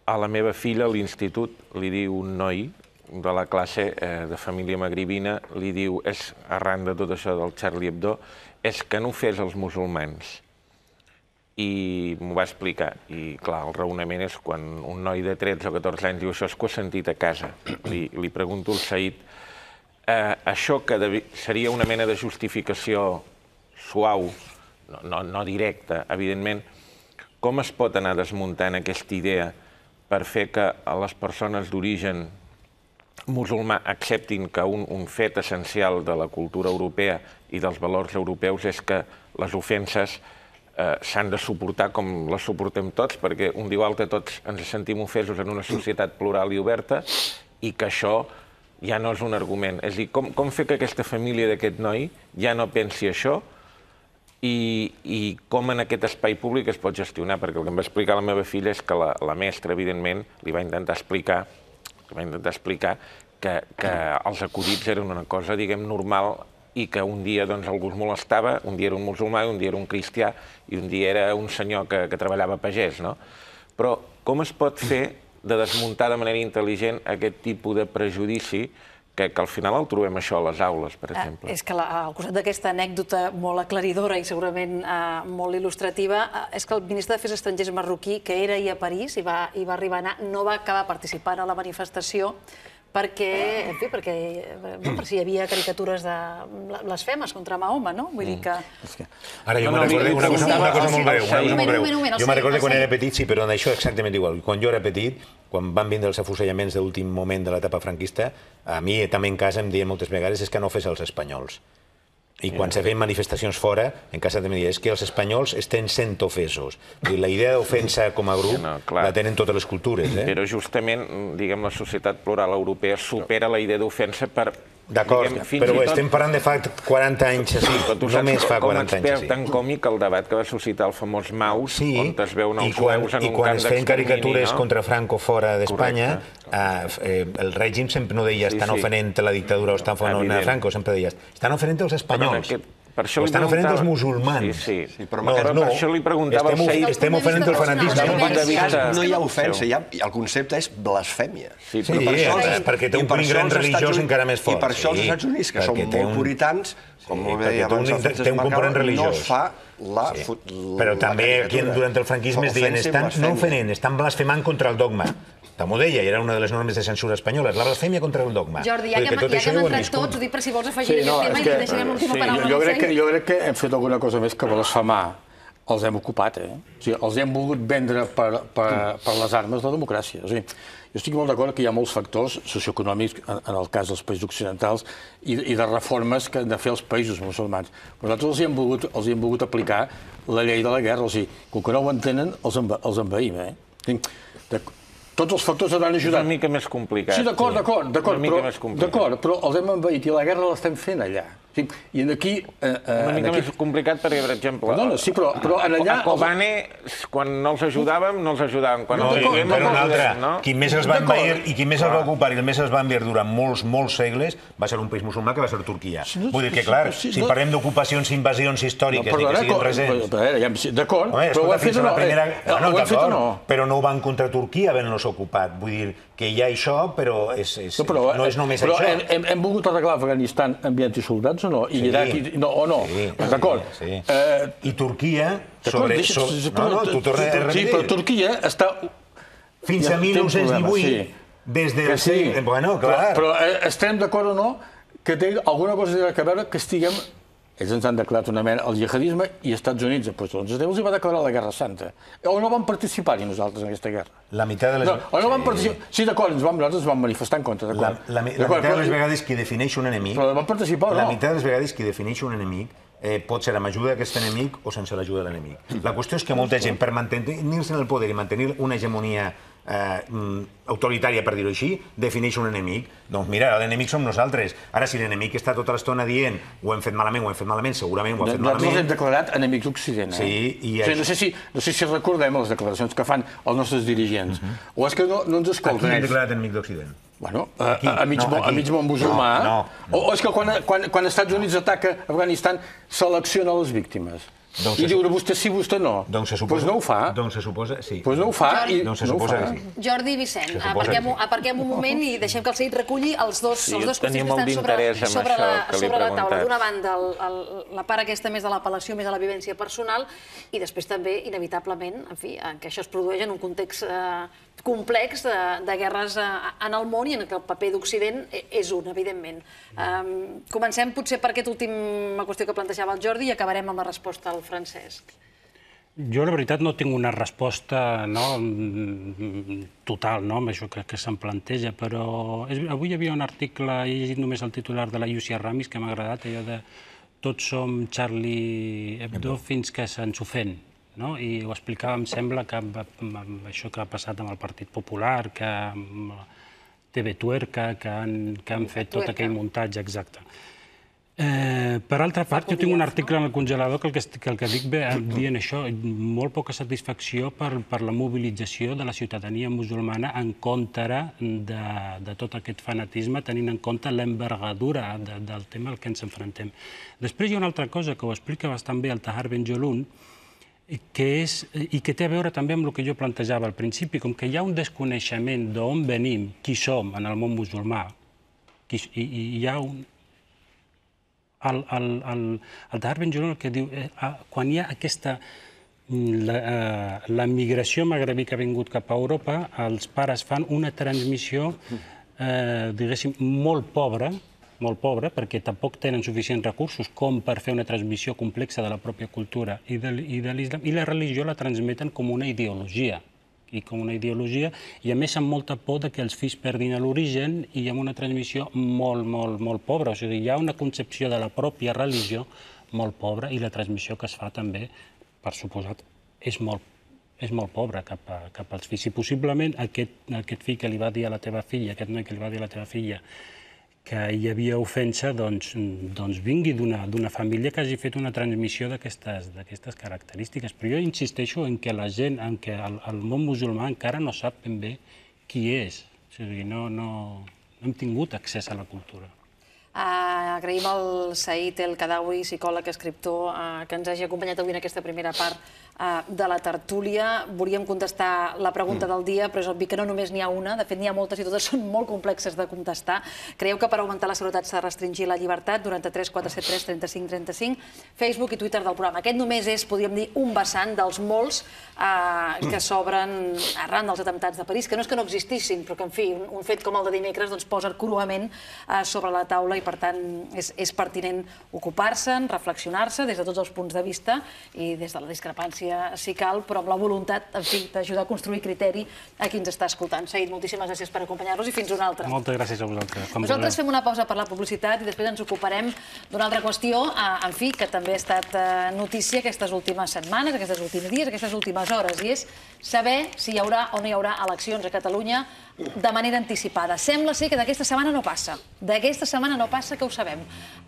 A la meva filla, a l'institut, li diu un noi de la classe eh, de família magribina, li diu, és arran de tot això del Charlie Hebdo, és que no fes els musulmans i m'ho va explicar. I, clar, el raonament és quan un noi de 13 o 14 anys diu això és que ho he sentit a casa. Li, li pregunto al Said, eh, això que de, seria una mena de justificació suau, no, no, no directa, evidentment, com es pot anar desmuntant aquesta idea per fer que les persones d'origen musulmà acceptin que un, un fet essencial de la cultura europea i dels valors europeus és que les ofenses Eh, s'han de suportar com les suportem tots, perquè un diu altre tots ens sentim ofesos en una societat plural i oberta, i que això ja no és un argument. És a dir, com, com fer que aquesta família d'aquest noi ja no pensi això, i, i com en aquest espai públic es pot gestionar, perquè el que em va explicar la meva filla és que la, la mestra, evidentment, li va intentar explicar li va intentar explicar que, que els acudits eren una cosa, diguem, normal i que un dia doncs, algú es molestava, un dia era un musulmà, un dia era un cristià i un dia era un senyor que, que treballava pagès. No? Però com es pot fer de desmuntar de manera intel·ligent aquest tipus de prejudici que, que al final el trobem això a les aules, per ah, exemple. Eh, és que la, al costat d'aquesta anècdota molt aclaridora i segurament eh, molt il·lustrativa, eh, és que el ministre d'Afers Estrangers marroquí, que era ahir a París i va, i va arribar a anar, no va acabar participant a la manifestació, perquè, en fi, perquè, eh, no, per si hi havia caricatures de les femes contra Mahoma, no? Vull dir mm. que... que... Ara, jo no, no, recordo una cosa, una cosa molt breu. Una cosa molt breu. Jo me'n recordo quan era petit, sí, però en això exactament igual. Quan jo era petit, quan van vindre els afusellaments d'últim moment de l'etapa franquista, a mi també en casa em deien moltes vegades és que no fes els espanyols. I quan eh, se feien manifestacions fora, en casa de també és que els espanyols estem sent ofesos. La idea d'ofensa com a grup la tenen totes les cultures. Eh? Però justament, diguem, la societat plural europea supera la idea d'ofensa per D'acord, però tot... estem parlant de fa 40 anys, sí, tu només fa 40 anys. Com a expert en còmic, el debat que va suscitar el famós Maus, sí, on es veuen els jueus en un camp d'extermini. I quan es feien caricatures no? contra Franco fora d'Espanya, eh, eh, el règim sempre no deia estan sí, sí. ofenent la dictadura o estan ofenent a Franco, sempre deia estan ofenent els espanyols. Però en aquest per això estan oferint els musulmans. Sí, sí. sí però no, però no. per això li preguntava... Estem, Seid, estem ofenent el fanatisme. No, no, no hi ha ofensa, hi ha, el concepte és blasfèmia. Sí, sí, per sí això, és, perquè té un gran religiós Estats encara més fort. I per això els Estats Units, que són molt puritans, com sí, deia abans... Té un component religiós. No fa la... Sí. Però també aquí durant el franquisme es deien estan no ofenent, estan blasfemant contra el dogma. També ho deia, era una de les normes de censura espanyoles, la blasfèmia contra el dogma. Jordi, ja que, hem entrat tots, ho dic per si vols afegir sí, no, aquest tema que, i deixarem l'última sí, paraula. Jo crec, que, jo crec que hem fet alguna cosa més que blasfemar els hem ocupat, eh? O sigui, els hem volgut vendre per, per, per les armes de la democràcia. O sigui, jo estic molt d'acord que hi ha molts factors socioeconòmics, en, en el cas dels països occidentals, i, i de reformes que han de fer els països musulmans. nosaltres els hem volgut, els hem volgut aplicar la llei de la guerra. O sigui, com que no ho entenen, els, enve els envaïm. Eh? De, tots els factors han ajudat. És una mica més complicat. Sí, d'acord, sí. d'acord, Però, d'acord, però els hem envaït i la guerra l'estem fent allà. Sí. I en aquí... Eh, eh, una mica aquí... més complicat perquè, per exemple... no, sí, però, però en allà... A Kobane, quan no els ajudàvem, no els ajudàvem. Quan no, no, ajudàvem, però no, altra, no? qui més es va envair i qui més es va ocupar i més es va enviar durant molts, molts segles va ser un país musulmà que va ser Turquia. No, Vull dir que, clar, sí, si parlem d'ocupacions, i invasions històriques, no, i que siguin recents... Ja, D'acord, però ho ha fet o no? Primera... Eh, ah, no, ho ha fet o no? Però no ho van contra Turquia, havent-los ocupat. Vull dir, que hi ha això, però és, és, no, però, no és eh, només però això. Però hem, hem volgut arreglar Afganistan enviant i soldats o no? I sí, Aquí, no, o no? Sí, D'acord. Sí, sí. Eh, I Turquia... Sobre, deixa, sobre, no, no, tu tornes a Sí, però Turquia està... Fins ja a 1918, sí. des de... Sí. Bueno, clar. Però, però eh, estem d'acord o no que té alguna cosa a veure que estiguem ells ens han declarat una mena el jihadisme i els Estats Units, doncs, els jueus els va declarar la Guerra Santa. O no van participar-hi nosaltres en aquesta guerra. La meitat de les... No, o no van participar... Sí, d'acord, ens vam, nosaltres ens vam manifestar en contra, d'acord. La, la, la meitat de les vegades qui defineix un enemic... Però van participar no? La meitat de les vegades qui defineix un enemic eh, pot ser amb ajuda d'aquest enemic o sense l'ajuda de l'enemic. La qüestió és que molta gent, per mantenir-se en el poder i mantenir una hegemonia eh, mm, autoritària, per dir-ho així, defineix un enemic. Doncs mira, l'enemic som nosaltres. Ara, si l'enemic està tota l'estona dient ho hem fet malament, ho hem fet malament, segurament ho ha fet malament... Nosaltres hem declarat enemics d'Occident, eh? Sí, i... O sigui, no, sé si, no sé si recordem les declaracions que fan els nostres dirigents. Uh mhm. -huh. O és que no, no ens escolten. Aquí hem declarat enemic d'Occident. Bueno, a, a, eh, a, mig, no, a mig musulmà. No, no, no. O, o és que quan, quan, quan Estats Units ataca Afganistan, selecciona les víctimes. Doncs I diu, vostè sí, vostè no. Doncs se doncs suposa... Pues no ho fa. Doncs se suposa, sí. Pues doncs no ho fa. Jordi, i, doncs se suposa no que sí. Jordi Vicent, aparquem, sí. aparquem un moment i deixem que el Seguit reculli els dos, sí, els dos qüestions que estan sobre, sobre, la, sobre la taula. D'una banda, el, el, la part aquesta més de l'apel·lació, més de la vivència personal, i després també, inevitablement, en fi, que això es produeix en un context eh, complex de, de guerres en el món i en què el paper d'Occident e, és un, evidentment. Um, comencem potser per aquest últim qüestió que plantejava el Jordi i acabarem amb la resposta al Francesc. Jo, la veritat, no tinc una resposta no, mm, mm, total no, amb això que, que se'm planteja, però és, avui hi havia un article, he llegit només el titular de la Llucia Ramis, que m'ha agradat, allò de tots som Charlie Hebdo fins que se'ns ofent. No? I ho explicava, em sembla, que amb, amb això que ha passat amb el Partit Popular, que amb TV Tuerca, que han, que han fet Tuerca. tot aquell muntatge exacte. Eh, per altra part, jo tinc un article en el congelador que el que, que, el que dic ve dient això, molt poca satisfacció per, per la mobilització de la ciutadania musulmana en contra de, de tot aquest fanatisme, tenint en compte l'envergadura de, del tema al que ens enfrontem. Després hi ha una altra cosa que ho explica bastant bé el Tahar Benjolun, que és, i que té a veure també amb el que jo plantejava al principi, com que hi ha un desconeixement d'on venim, qui som en el món musulmà, i, i hi ha un... El, el, el, el que diu, eh, ah, quan hi ha aquesta mm, la, eh, la migració magrebí que ha vingut cap a Europa, els pares fan una transmissió, eh, diguéssim, molt pobra, molt pobra, perquè tampoc tenen suficients recursos com per fer una transmissió complexa de la pròpia cultura i de, i de l'islam, i la religió la transmeten com una ideologia i com una ideologia, i a més amb molta por de que els fills perdin l'origen i amb una transmissió molt, molt, molt pobra. O sigui, hi ha una concepció de la pròpia religió molt pobra i la transmissió que es fa també, per suposat, és molt és molt pobra cap, a, cap als fills. I possiblement aquest, aquest fill que li va dir a la teva filla, aquest noi que li va dir a la teva filla, que hi havia ofensa, doncs, doncs vingui d'una família que hagi fet una transmissió d'aquestes característiques. Però jo insisteixo en que la gent, en que el, el món musulmà encara no sap ben bé qui és. O sigui, no, no, no hem tingut accés a la cultura. Uh, agraïm al Saïd El Kadawi, psicòleg, escriptor, uh, que ens hagi acompanyat avui en aquesta primera part Eh, de la tertúlia. Volíem contestar la pregunta mm. del dia, però és obvi que no només n'hi ha una, de fet n'hi ha moltes i totes són molt complexes de contestar. Creieu que per augmentar la seguretat s'ha de restringir la llibertat? 93 473 35 35. Facebook i Twitter del programa. Aquest només és, podríem dir, un vessant dels molts eh, que s'obren arran dels atemptats de París, que no és que no existissin, però que, en fi, un, fet com el de dimecres doncs, posa cruament eh, sobre la taula i, per tant, és, és pertinent ocupar-se'n, reflexionar-se des de tots els punts de vista i des de la discrepància estudiar si cal, però amb la voluntat, en fi, d'ajudar a construir criteri a qui ens està escoltant. Seguit, moltíssimes gràcies per acompanyar-nos i fins una altra. Moltes gràcies a vosaltres. Com Nosaltres fem una pausa per la publicitat i després ens ocuparem d'una altra qüestió, en fi, que també ha estat eh, notícia aquestes últimes setmanes, aquestes últims dies, aquestes últimes hores, i és saber si hi haurà o no hi haurà eleccions a Catalunya de manera anticipada. Sembla ser que d'aquesta setmana no passa. D'aquesta setmana no passa, que ho sabem.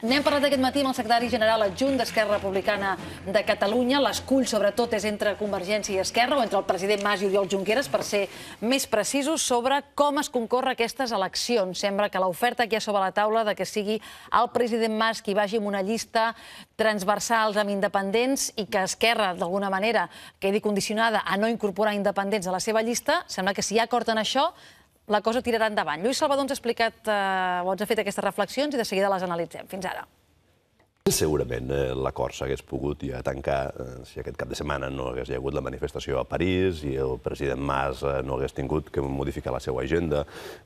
N'hem parlat aquest matí amb el secretari general adjunt d'Esquerra Republicana de Catalunya. L'escull, sobretot, és entre Convergència i Esquerra, o entre el president Mas i Oriol Junqueras, per ser més precisos, sobre com es concorre aquestes eleccions. Sembla que l'oferta que hi ha sobre la taula de que sigui el president Mas qui vagi amb una llista transversal amb independents i que Esquerra, d'alguna manera, quedi condicionada a no incorporar independents a la seva llista, sembla que si hi ha acord en això, la cosa tirarà endavant. Lluís Salvador ens ha explicat, eh, o ens ha fet aquestes reflexions i de seguida les analitzem. Fins ara. Segurament eh, l'acord s'hagués pogut ja tancar eh, si aquest cap de setmana no hagués hi hagut la manifestació a París i el president Mas eh, no hagués tingut que modificar la seva agenda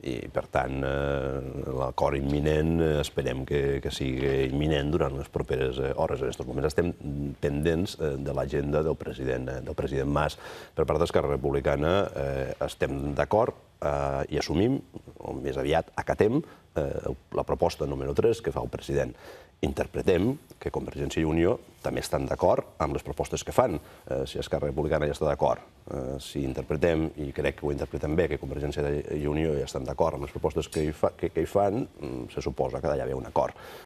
i, per tant, eh, l'acord imminent eh, esperem que, que sigui imminent durant les properes eh, hores. En aquests moments estem pendents de l'agenda del, president, del president Mas. Per part d'Esquerra Republicana estem d'acord i assumim, o més aviat acatem, la proposta número 3 que fa el president interpretem que Convergència i Unió també estan d'acord amb les propostes que fan. Eh, si Esquerra Republicana ja està d'acord, eh, si interpretem, i crec que ho interpretem bé, que Convergència i Unió ja estan d'acord amb les propostes que hi, que, que hi fan, mm, se suposa que d'allà ve un acord.